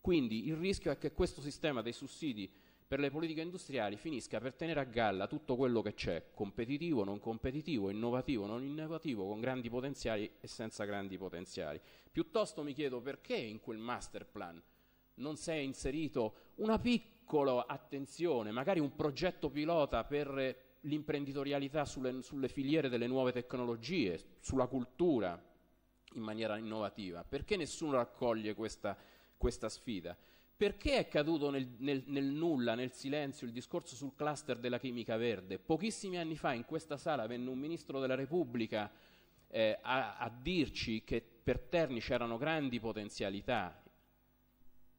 Quindi il rischio è che questo sistema dei sussidi per le politiche industriali finisca per tenere a galla tutto quello che c'è, competitivo, non competitivo, innovativo, non innovativo, con grandi potenziali e senza grandi potenziali. Piuttosto mi chiedo perché in quel master plan non si è inserito una piccola attenzione, magari un progetto pilota per l'imprenditorialità sulle, sulle filiere delle nuove tecnologie, sulla cultura in maniera innovativa. Perché nessuno raccoglie questa, questa sfida? Perché è caduto nel, nel, nel, nulla, nel silenzio, il discorso sul cluster della chimica verde? Pochissimi anni fa in questa sala venne un ministro della Repubblica eh, a, a dirci che per Terni c'erano grandi potenzialità.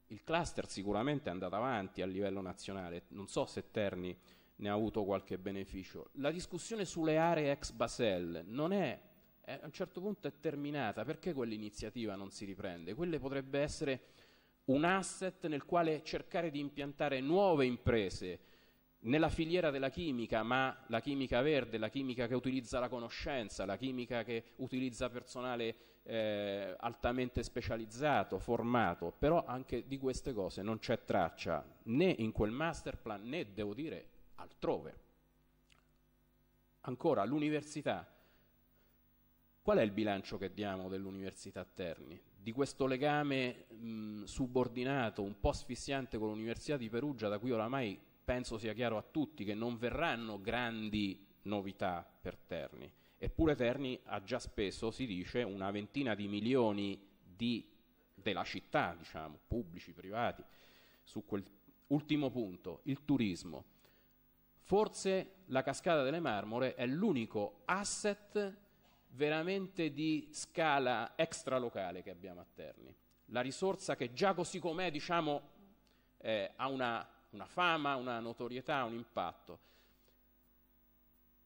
Il cluster sicuramente è andato avanti a livello nazionale, non so se Terni ne ha avuto qualche beneficio. La discussione sulle aree ex Basel non è, è eh, a un certo punto è terminata, perché quell'iniziativa non si riprende? Quelle potrebbe essere un asset nel quale cercare di impiantare nuove imprese nella filiera della chimica, ma la chimica verde, la chimica che utilizza la conoscenza, la chimica che utilizza personale eh, altamente specializzato, formato, però anche di queste cose non c'è traccia né in quel master plan né, devo dire, altrove. Ancora, l'università Qual è il bilancio che diamo dell'Università Terni? Di questo legame mh, subordinato, un po' asfissiante con l'Università di Perugia, da cui oramai penso sia chiaro a tutti che non verranno grandi novità per Terni. Eppure Terni ha già speso, si dice, una ventina di milioni di, della città, diciamo, pubblici, privati, su quel ultimo punto, il turismo. Forse la cascata delle marmore è l'unico asset veramente di scala extralocale che abbiamo a Terni. La risorsa che già così com'è diciamo, eh, ha una, una fama, una notorietà, un impatto.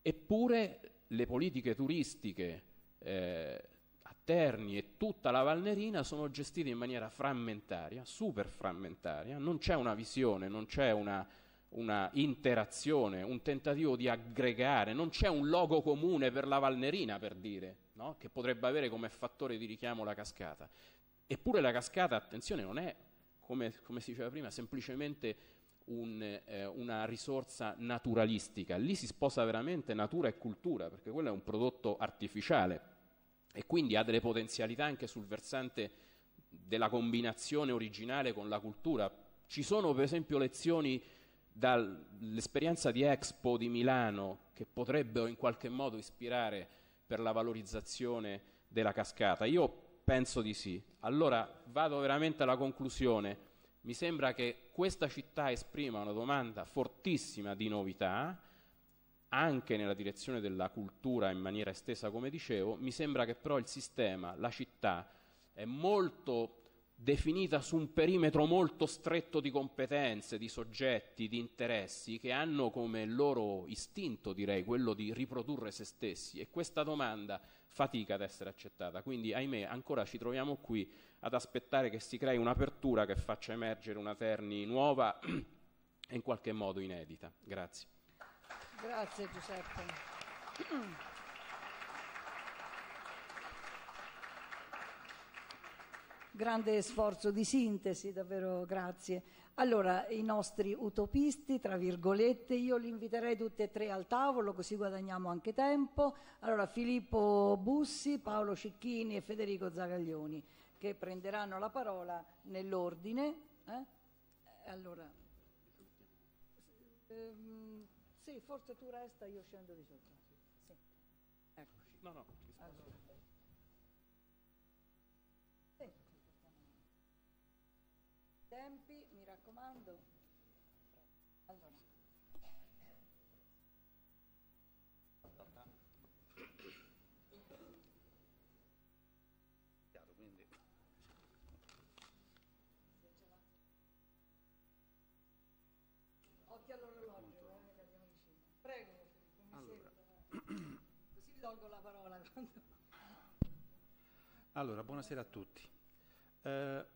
Eppure le politiche turistiche eh, a Terni e tutta la Valnerina sono gestite in maniera frammentaria, super frammentaria, non c'è una visione, non c'è una una interazione, un tentativo di aggregare, non c'è un logo comune per la Valnerina per dire, no? che potrebbe avere come fattore di richiamo la cascata. Eppure la cascata, attenzione, non è, come, come si diceva prima, semplicemente un, eh, una risorsa naturalistica, lì si sposa veramente natura e cultura, perché quello è un prodotto artificiale e quindi ha delle potenzialità anche sul versante della combinazione originale con la cultura. Ci sono per esempio lezioni dall'esperienza di Expo di Milano che potrebbero in qualche modo ispirare per la valorizzazione della cascata? Io penso di sì. Allora vado veramente alla conclusione. Mi sembra che questa città esprima una domanda fortissima di novità, anche nella direzione della cultura in maniera estesa, come dicevo, mi sembra che però il sistema, la città, è molto definita su un perimetro molto stretto di competenze, di soggetti, di interessi che hanno come loro istinto, direi, quello di riprodurre se stessi e questa domanda fatica ad essere accettata. Quindi, ahimè, ancora ci troviamo qui ad aspettare che si crei un'apertura che faccia emergere una Terni nuova e in qualche modo inedita. Grazie. Grazie Giuseppe. grande sforzo di sintesi, davvero grazie. Allora, i nostri utopisti, tra virgolette, io li inviterei tutti e tre al tavolo, così guadagniamo anche tempo. Allora, Filippo Bussi, Paolo Cicchini e Federico Zagaglioni, che prenderanno la parola nell'ordine. Eh? eh? Allora, ehm, sì, forse tu resta, io scendo di sotto. Sì. Eccoci. No, no, mi allora. tempi, mi raccomando. Allora. Chiaro, quindi. Occhi all'orologio, eh, che abbiamo Prego, eh. allora. Così vi tolgo la parola. Quando... Allora, buonasera a tutti. Eh,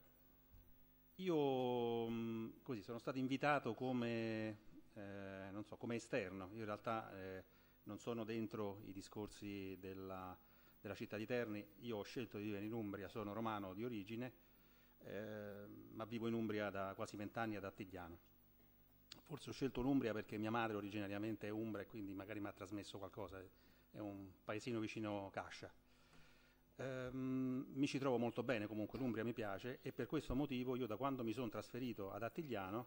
io mm, così, sono stato invitato come, eh, so, come esterno, io in realtà eh, non sono dentro i discorsi della, della, città di Terni, io ho scelto di vivere in Umbria, sono romano di origine, eh, ma vivo in Umbria da quasi vent'anni ad Attigliano. Forse ho scelto l'Umbria perché mia madre originariamente è umbra e quindi magari mi ha trasmesso qualcosa, è un paesino vicino Cascia ehm, mi ci trovo molto bene, comunque l'Umbria mi piace e per questo motivo io da quando mi sono trasferito ad Attigliano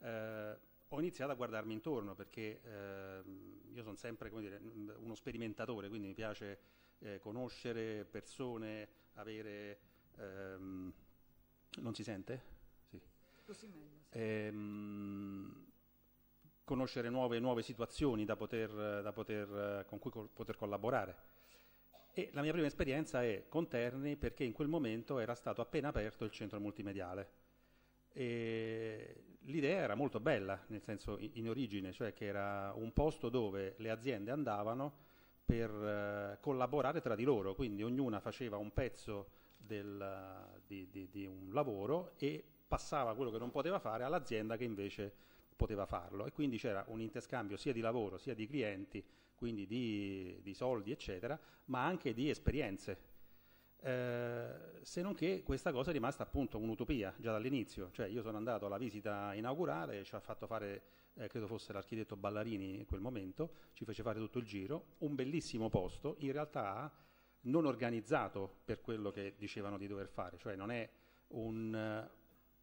eh, ho iniziato a guardarmi intorno perché eh, io sono sempre dire, mm, uno sperimentatore, quindi mi piace eh, conoscere persone, avere... Ehm, non si sente? Sì. Così meglio. Sì. Ehm, conoscere nuove, nuove, situazioni da poter, da poter, con cui co- poter collaborare. E la mia prima esperienza è con Terni perché in quel momento era stato appena aperto il centro multimediale. E l'idea era molto bella, nel senso in, origine, cioè che era un posto dove le aziende andavano per eh, collaborare tra di loro, quindi ognuna faceva un pezzo del, eh, di, di, di, un lavoro e passava quello che non poteva fare all'azienda che invece poteva farlo e quindi c'era un interscambio sia di lavoro sia di clienti quindi di, di soldi eccetera, ma anche di esperienze. Eh, se non che questa cosa è rimasta appunto un'utopia già dall'inizio, cioè io sono andato alla visita inaugurale, ci ha fatto fare, eh, credo fosse l'architetto Ballarini in quel momento, ci fece fare tutto il giro, un bellissimo posto, in realtà non organizzato per quello che dicevano di dover fare, cioè non è un,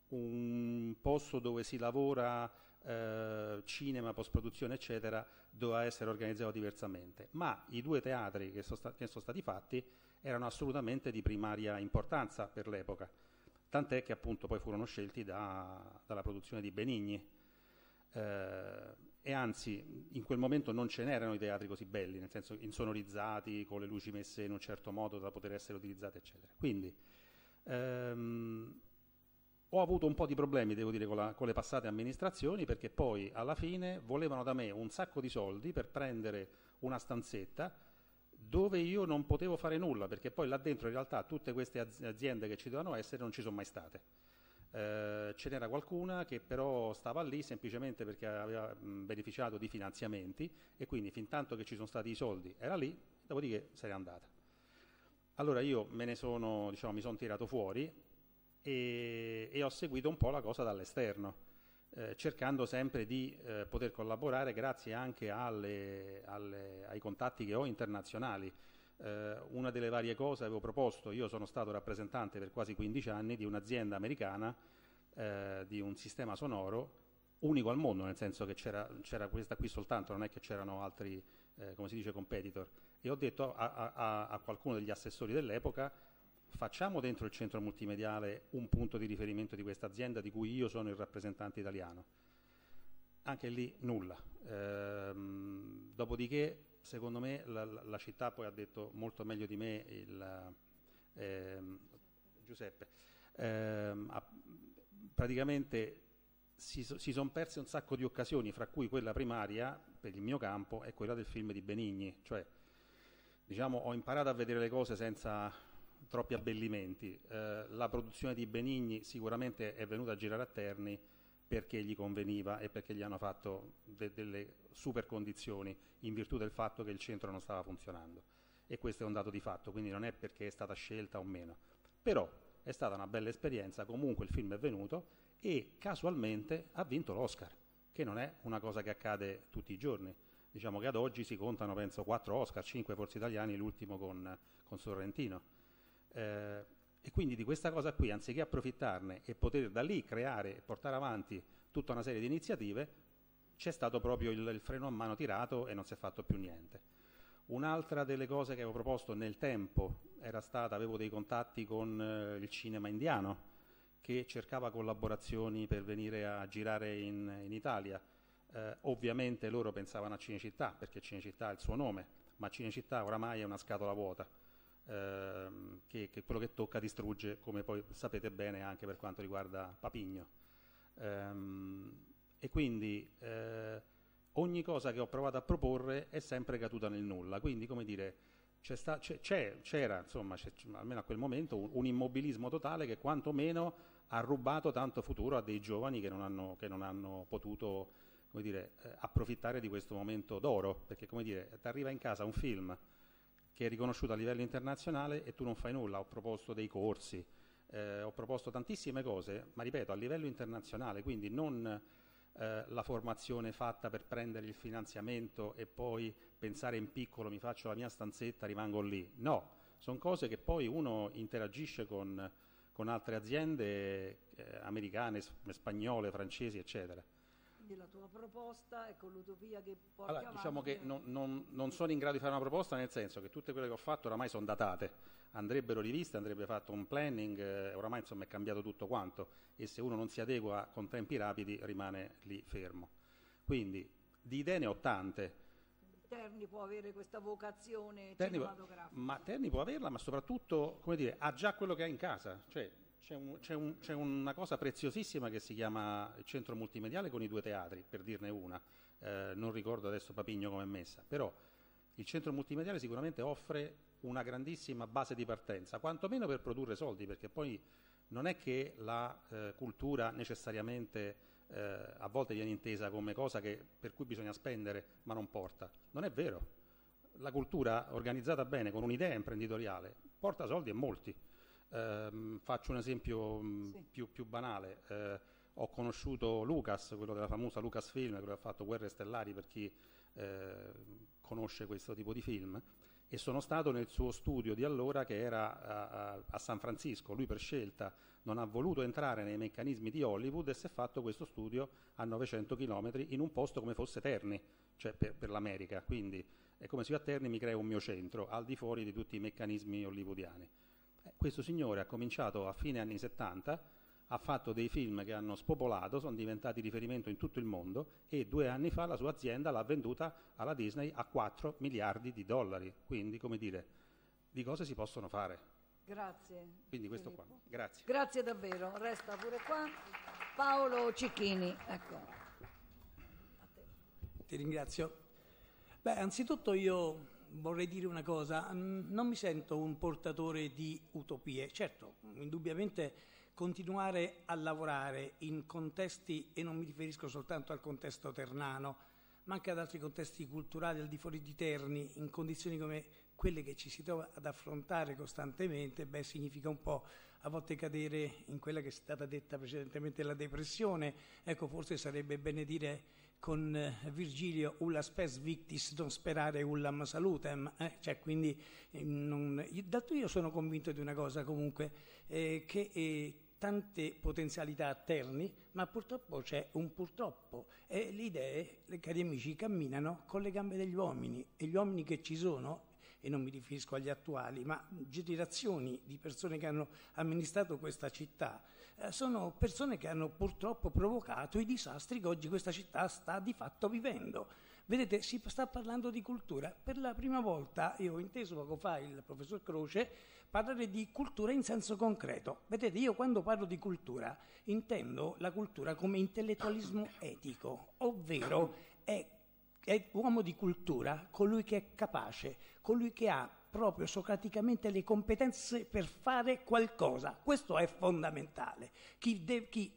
un posto dove si lavora eh, cinema, post-produzione, eccetera, doveva essere organizzato diversamente. Ma i due teatri che sono, sta che sono stati fatti erano assolutamente di primaria importanza per l'epoca, tant'è che appunto poi furono scelti da, dalla produzione di Benigni. Eh, e anzi, in quel momento non ce n'erano i teatri così belli, nel senso insonorizzati, con le luci messe in un certo modo da poter essere utilizzate, eccetera. Quindi, ehm, ho avuto un po' di problemi, devo dire, con, la, con, le passate amministrazioni perché poi alla fine volevano da me un sacco di soldi per prendere una stanzetta dove io non potevo fare nulla perché poi là dentro in realtà tutte queste aziende che ci dovevano essere non ci sono mai state. Eh, ce n'era qualcuna che però stava lì semplicemente perché aveva mh, beneficiato di finanziamenti e quindi fin tanto che ci sono stati i soldi era lì, dopodiché se n'è andata. Allora io me ne sono, diciamo, mi sono tirato fuori e, e ho seguito un po' la cosa dall'esterno. Eh, cercando sempre di eh, poter collaborare grazie anche alle, alle, ai contatti che ho internazionali. Eh, una delle varie cose avevo proposto, io sono stato rappresentante per quasi 15 anni di un'azienda americana eh, di un sistema sonoro unico al mondo, nel senso che c'era, c'era questa qui soltanto, non è che c'erano altri, eh, come si dice, competitor. E ho detto a, a, a qualcuno degli assessori dell'epoca facciamo dentro il centro multimediale un punto di riferimento di questa azienda di cui io sono il rappresentante italiano? Anche lì nulla. Ehm, dopodiché, secondo me, la, la, città poi ha detto molto meglio di me il, ehm, Giuseppe, ehm, ha, praticamente si, si sono perse un sacco di occasioni, fra cui quella primaria, per il mio campo, è quella del film di Benigni, cioè diciamo, ho imparato a vedere le cose senza troppi abbellimenti. Eh, la produzione di Benigni sicuramente è venuta a girare a Terni perché gli conveniva e perché gli hanno fatto de delle super condizioni in virtù del fatto che il centro non stava funzionando. E questo è un dato di fatto, quindi non è perché è stata scelta o meno. Però è stata una bella esperienza, comunque il film è venuto e casualmente ha vinto l'Oscar, che non è una cosa che accade tutti i giorni. Diciamo che ad oggi si contano, penso, 4 Oscar, 5 forse italiani, l'ultimo con, con Sorrentino. Eh, e quindi di questa cosa qui, anziché approfittarne e poter da lì creare e portare avanti tutta una serie di iniziative, c'è stato proprio il, il freno a mano tirato e non si è fatto più niente. Un'altra delle cose che avevo proposto nel tempo era stata, avevo dei contatti con eh, il cinema indiano che cercava collaborazioni per venire a girare in, in Italia. Eh, ovviamente loro pensavano a Cinecittà perché Cinecittà è il suo nome, ma Cinecittà oramai è una scatola vuota Ehm, che, che, quello che tocca distrugge, come poi sapete bene anche per quanto riguarda Papigno. Ehm, e quindi eh, ogni cosa che ho provato a proporre è sempre caduta nel nulla, quindi come dire c'era, insomma, almeno a quel momento, un, un, immobilismo totale che quantomeno ha rubato tanto futuro a dei giovani che non hanno, che non hanno potuto dire, eh, approfittare di questo momento d'oro, perché come dire, ti arriva in casa un film che è riconosciuta a livello internazionale e tu non fai nulla, ho proposto dei corsi, eh, ho proposto tantissime cose, ma ripeto, a livello internazionale, quindi non eh, la formazione fatta per prendere il finanziamento e poi pensare in piccolo, mi faccio la mia stanzetta, rimango lì. No, sono cose che poi uno interagisce con, con altre aziende eh, americane, spagnole, francesi, eccetera avanti la tua proposta è con l'utopia che porta. allora, Diciamo che non, non, non, sono in grado di fare una proposta nel senso che tutte quelle che ho fatto oramai sono datate, andrebbero riviste, andrebbe fatto un planning, eh, oramai insomma è cambiato tutto quanto e se uno non si adegua con tempi rapidi rimane lì fermo. Quindi di idee ne ho tante, Terni può avere questa vocazione Terni cinematografica. Può, ma Terni può averla, ma soprattutto dire, ha già quello che ha in casa. Cioè, c'è, un, c'è, un, c'è, una cosa preziosissima che si chiama centro multimediale con i due teatri, per dirne una, eh, non ricordo adesso Papigno come è messa, però il centro multimediale sicuramente offre una grandissima base di partenza, quantomeno per produrre soldi, perché poi non è che la eh, cultura necessariamente eh, a volte viene intesa come cosa che, per cui bisogna spendere ma non porta. Non è vero. La cultura organizzata bene con un'idea imprenditoriale porta soldi e molti eh, faccio un esempio mm, sì. più, più, banale. Eh, ho conosciuto Lucas, quello della famosa Lucasfilm, quello che ha fatto Guerre Stellari per chi eh, conosce questo tipo di film, e sono stato nel suo studio di allora che era a, a, a San Francisco. Lui per scelta non ha voluto entrare nei meccanismi di Hollywood e si è fatto questo studio a 900 km in un posto come fosse Terni, cioè per, per l'America. Quindi è come se io a Terni mi creo un mio centro, al di fuori di tutti i meccanismi hollywoodiani. Questo signore ha cominciato a fine anni 70, ha fatto dei film che hanno spopolato, sono diventati riferimento in tutto il mondo e due anni fa la sua azienda l'ha venduta alla Disney a 4 miliardi di dollari. Quindi, come dire, di cose si possono fare. Grazie. Quindi questo Filippo. qua. Grazie. Grazie davvero. Resta pure qua Paolo Cicchini. Ecco. Ti ringrazio. Beh, anzitutto io vorrei dire una cosa, mm, non mi sento un portatore di utopie, certo, indubbiamente continuare a lavorare in contesti, e non mi riferisco soltanto al contesto ternano, ma anche ad altri contesti culturali al di fuori di Terni, in condizioni come quelle che ci si trova ad affrontare costantemente, beh, significa un po' a volte cadere in quella che è stata detta precedentemente la depressione. Ecco, forse sarebbe bene dire con eh, Virgilio ulla spes victis non sperare ullam salutem, eh? cioè quindi eh, non, dato io sono convinto di una cosa comunque, eh, che eh, tante potenzialità a Terni, ma purtroppo c'è un purtroppo e le idee, cari amici, camminano con le gambe degli uomini e gli uomini che ci sono e non mi riferisco agli attuali, ma generazioni di persone che hanno amministrato questa città eh, sono persone che hanno purtroppo provocato i disastri che oggi questa città sta di fatto vivendo. Vedete, si sta parlando di cultura. Per la prima volta io ho inteso poco fa il professor Croce parlare di cultura in senso concreto. Vedete, io quando parlo di cultura intendo la cultura come intellettualismo etico, ovvero è, è uomo di cultura colui che è capace, colui che ha proprio socraticamente le competenze per fare qualcosa. Questo è fondamentale. Chi, de- chi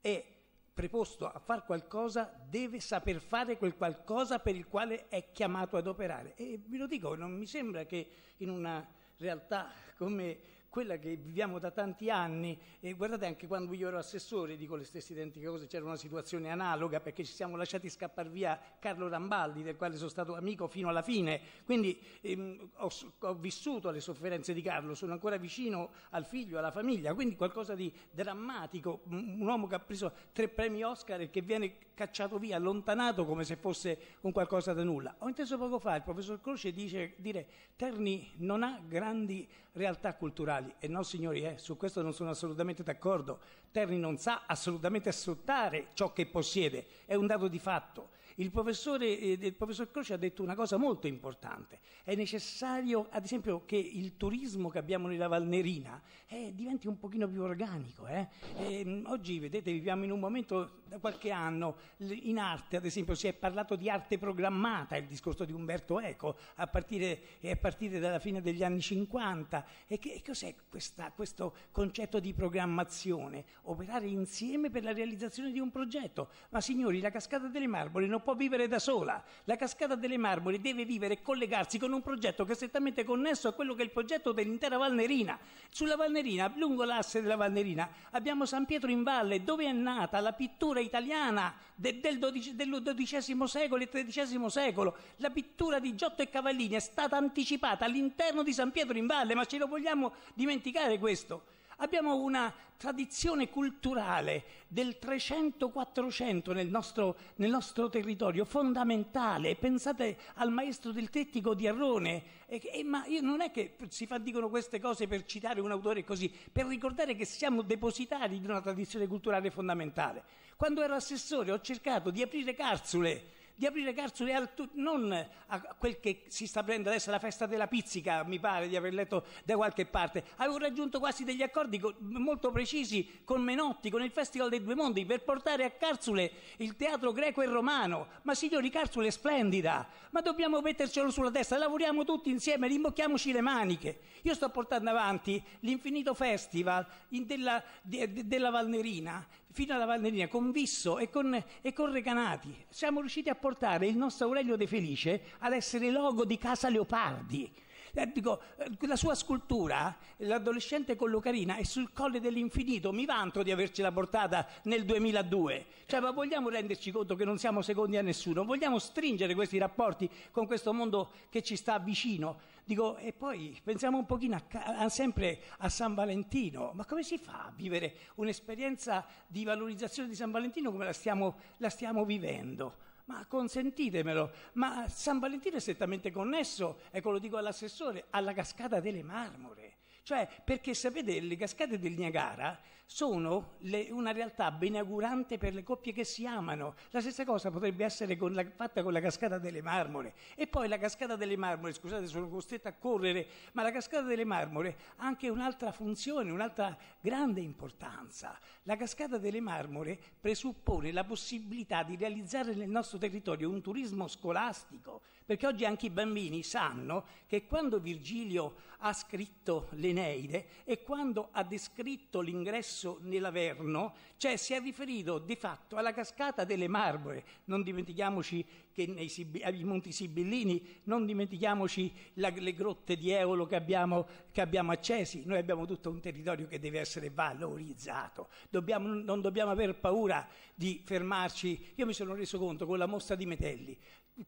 è preposto a fare qualcosa deve saper fare quel qualcosa per il quale è chiamato ad operare. E vi lo dico, non mi sembra che in una realtà come quella che viviamo da tanti anni, e guardate anche quando io ero assessore, dico le stesse identiche cose, c'era una situazione analoga perché ci siamo lasciati scappare via Carlo Rambaldi, del quale sono stato amico fino alla fine, quindi ehm, ho, ho, vissuto le sofferenze di Carlo, sono ancora vicino al figlio, alla famiglia, quindi qualcosa di drammatico, un uomo che ha preso tre premi Oscar e che viene cacciato via, allontanato come se fosse un qualcosa da nulla. Ho inteso poco fa, il professor Croce dice, dire Terni non ha grandi realtà culturali, sociali. E no, signori, eh, su questo non sono assolutamente d'accordo. Terni non sa assolutamente sfruttare ciò che possiede, è un dato di fatto. Il professore, il eh, professor Croce ha detto una cosa molto importante. È necessario, ad esempio, che il turismo che abbiamo nella Valnerina eh, diventi un pochino più organico. Eh? E, ehm, oggi, vedete, viviamo in un momento, da qualche anno, in arte, ad esempio, si è parlato di arte programmata, il discorso di Umberto Eco, a partire, eh, a partire dalla fine degli anni 50. E che, cos'è questa, questo concetto di programmazione? Operare insieme per la realizzazione di un progetto. Ma signori, la cascata delle Marbore non può vivere da sola. La cascata delle Marmori deve vivere e collegarsi con un progetto che è strettamente connesso a quello che è il progetto dell'intera Valnerina. Sulla Valnerina, lungo l'asse della Valnerina, abbiamo San Pietro in Valle, dove è nata la pittura italiana de, del, dodici, del XII secolo e XIII secolo. La pittura di Giotto e Cavallini è stata anticipata all'interno di San Pietro in Valle, ma ce lo vogliamo dimenticare questo? Abbiamo una tradizione culturale del 300-400 nel nostro, nel nostro, territorio fondamentale. Pensate al maestro del trittico di Arrone. E, e, ma io, non è che si fa, dicono queste cose per citare un autore così, per ricordare che siamo depositari di una tradizione culturale fondamentale. Quando ero assessore ho cercato di aprire capsule di aprire Garzuli a, non a quel che si sta prendendo adesso la festa della pizzica, mi pare di aver letto da qualche parte. Avevo raggiunto quasi degli accordi con, molto precisi con Menotti, con il Festival dei Due Mondi, per portare a Carzule il teatro greco e romano. Ma signori, Carzule è splendida, ma dobbiamo mettercelo sulla testa, lavoriamo tutti insieme, rimbocchiamoci le maniche. Io sto portando avanti l'infinito festival della, della Valnerina fino alla Valnerina con Visso e con, e con Recanati. Siamo riusciti a portare il nostro Aurelio De Felice ad essere logo di Casa Leopardi. Eh, dico, eh, la sua scultura, l'adolescente con l'ocarina, è sul colle dell'infinito. Mi vanto di avercela portata nel 2002. Cioè, ma vogliamo renderci conto che non siamo secondi a nessuno? Vogliamo stringere questi rapporti con questo mondo che ci sta vicino? Dico, e poi pensiamo un pochino a, a, sempre a San Valentino, ma come si fa a vivere un'esperienza di valorizzazione di San Valentino come la stiamo, la stiamo vivendo? Ma consentitemelo, ma San Valentino è strettamente connesso, ecco lo dico all'assessore, alla cascata delle marmore. Cioè, perché sapete, le cascate del Niagara sono le, una realtà benaugurante per le coppie che si amano. La stessa cosa potrebbe essere con la, fatta con la cascata delle marmore. E poi la cascata delle marmore, scusate, sono costretto a correre, ma la cascata delle marmore ha anche un'altra funzione, un'altra grande importanza. La cascata delle marmore presuppone la possibilità di realizzare nel nostro territorio un turismo scolastico, perché oggi anche i bambini sanno che quando Virgilio ha scritto l'Eneide e quando ha descritto l'ingresso messo nell'Averno, cioè si è riferito di fatto alla cascata delle Marmore. Non dimentichiamoci che nei ai Monti Sibillini, non dimentichiamoci la, le grotte di Eolo che abbiamo, che abbiamo, accesi. Noi abbiamo tutto un territorio che deve essere valorizzato. Dobbiamo, non dobbiamo aver paura di fermarci. Io mi sono reso conto con la mostra di Metelli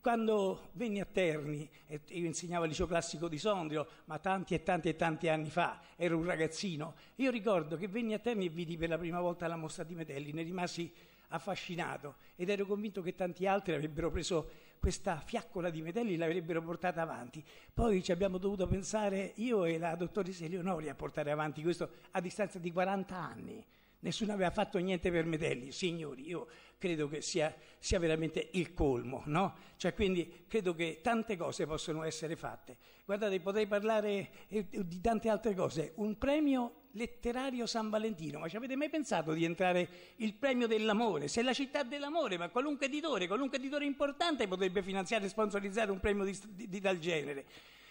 quando venni a Terni, io insegnavo al liceo classico di Sondrio, ma tanti e tanti e tanti anni fa, ero un ragazzino, io ricordo che venni a Terni e vidi per la prima volta la mostra di Metelli, ne rimasi affascinato ed ero convinto che tanti altri avrebbero preso questa fiaccola di Metelli e l'avrebbero portata avanti. Poi ci abbiamo dovuto pensare io e la dottoressa Eleonori a portare avanti questo a distanza di 40 anni. Nessuno aveva fatto niente per Metelli, signori, io credo che sia, sia veramente il colmo, no? Cioè, quindi credo che tante cose possono essere fatte. Guardate, potrei parlare eh, di tante altre cose. Un premio letterario San Valentino, ma ci avete mai pensato di entrare il premio dell'amore? Se è la città dell'amore, ma qualunque editore, qualunque editore importante potrebbe finanziare e sponsorizzare un premio di, di, di tal genere.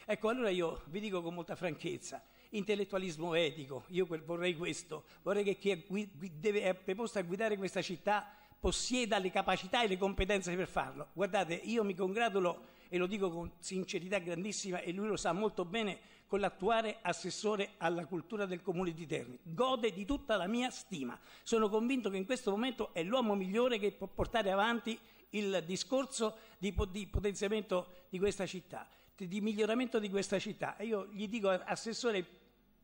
Ecco, allora io vi dico con molta franchezza, intellettualismo etico, io vorrei questo, vorrei che chi è, è preposto a guidare questa città possieda le capacità e le competenze per farlo. Guardate, io mi congratulo e lo dico con sincerità grandissima e lui lo sa molto bene con l'attuale assessore alla cultura del comune di Terni. Gode di tutta la mia stima. Sono convinto che in questo momento è l'uomo migliore che può portare avanti il discorso di, di potenziamento di questa città, di miglioramento di questa città. E io gli dico assessore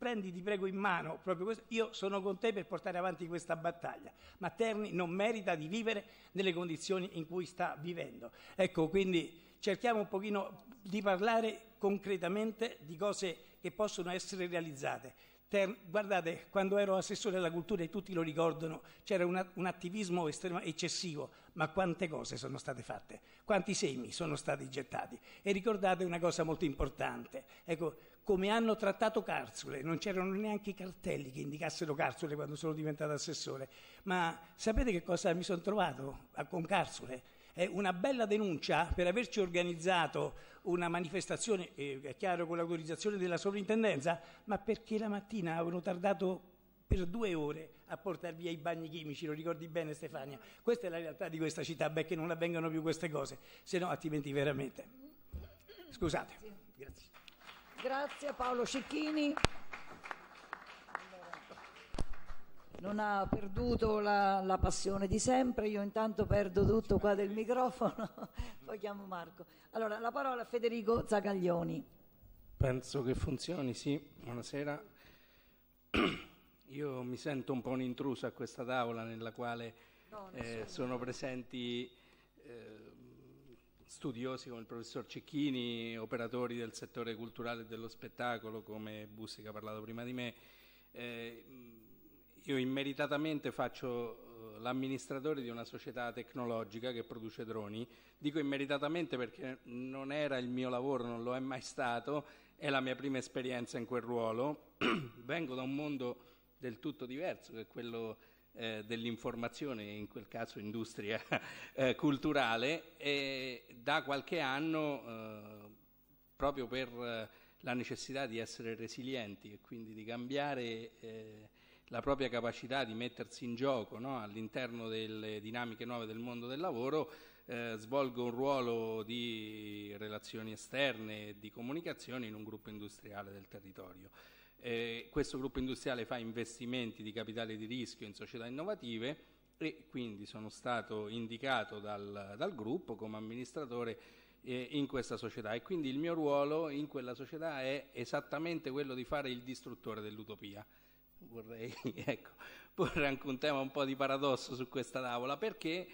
prendi ti prego in mano proprio questo, io sono con te per portare avanti questa battaglia, ma Terni non merita di vivere nelle condizioni in cui sta vivendo. Ecco, quindi cerchiamo un pochino di parlare concretamente di cose che possono essere realizzate. Ter, guardate, quando ero assessore alla cultura, e tutti lo ricordano, c'era un, un attivismo estrema, eccessivo, ma quante cose sono state fatte, quanti semi sono stati gettati. E ricordate una cosa molto importante, ecco, come hanno trattato Carzule, non c'erano neanche i cartelli che indicassero Carzule quando sono diventato assessore, ma sapete che cosa mi sono trovato con Carzule? è una bella denuncia per averci organizzato una manifestazione, eh, è chiaro con l'autorizzazione della sovrintendenza, ma perché la mattina avevano tardato per due ore a portare via i bagni chimici, lo ricordi bene Stefania, questa è la realtà di questa città, beh che non avvengano più queste cose, se no altrimenti veramente. Scusate. Grazie. Grazie. Grazie Paolo Cecchini. non ha perduto la, la, passione di sempre, io intanto perdo tutto qua del microfono, poi chiamo Marco. Allora, la parola a Federico Zagaglioni. Penso che funzioni, sì, buonasera. Io mi sento un po' un intruso a questa tavola nella quale no, eh, sono presenti eh, studiosi come il professor Cecchini, operatori del settore culturale e dello spettacolo come Bussi che ha parlato prima di me. Eh, io immeritatamente faccio eh, l'amministratore di una società tecnologica che produce droni, dico immeritatamente perché non era il mio lavoro, non lo è mai stato, è la mia prima esperienza in quel ruolo, vengo da un mondo del tutto diverso che è quello eh, dell'informazione, in quel caso industria eh, culturale, e da qualche anno, eh, proprio per eh, la necessità di essere resilienti e quindi di cambiare eh, la propria capacità di mettersi in gioco no? all'interno delle dinamiche nuove del mondo del lavoro, eh, svolgo un ruolo di relazioni esterne e di comunicazione in un gruppo industriale del territorio. Eh, questo gruppo industriale fa investimenti di capitale di rischio in società innovative e quindi sono stato indicato dal, dal gruppo come amministratore eh, in questa società e quindi il mio ruolo in quella società è esattamente quello di fare il distruttore dell'utopia vorrei ecco, porre anche un tema un po' di paradosso su questa tavola, perché,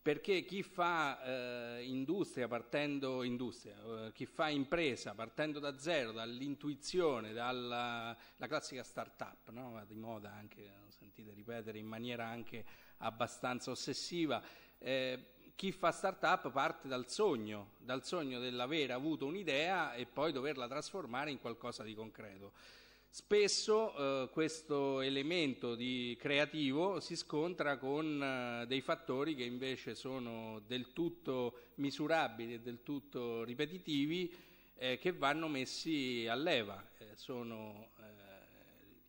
perché chi fa eh, industria partendo industria, eh, chi fa impresa partendo da zero, dall'intuizione, dalla classica start-up, no? di moda anche, sentite ripetere in maniera anche abbastanza ossessiva, eh, chi fa start-up parte dal sogno, dal sogno dell'avere avuto un'idea e poi doverla trasformare in qualcosa di concreto. Spesso eh, questo elemento di creativo si scontra con eh, dei fattori che invece sono del tutto misurabili e del tutto ripetitivi eh, che vanno messi a leva. Eh, sono eh,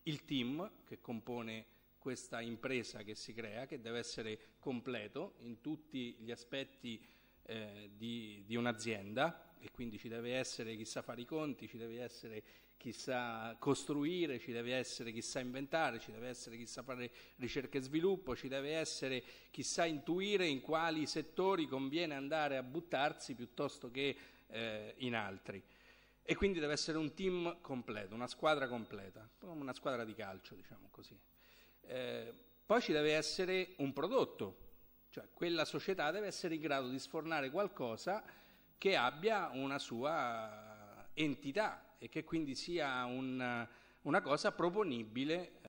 il team che compone questa impresa che si crea, che deve essere completo in tutti gli aspetti eh, di, di un'azienda e quindi ci deve essere chi sa fare i conti, ci deve essere chissà costruire, ci deve essere chissà inventare, ci deve essere chissà fare ricerca e sviluppo, ci deve essere chissà intuire in quali settori conviene andare a buttarsi piuttosto che eh, in altri. E quindi deve essere un team completo, una squadra completa, come una squadra di calcio, diciamo così. Eh, poi ci deve essere un prodotto, cioè quella società deve essere in grado di sfornare qualcosa che abbia una sua entità, e che quindi sia un, una cosa proponibile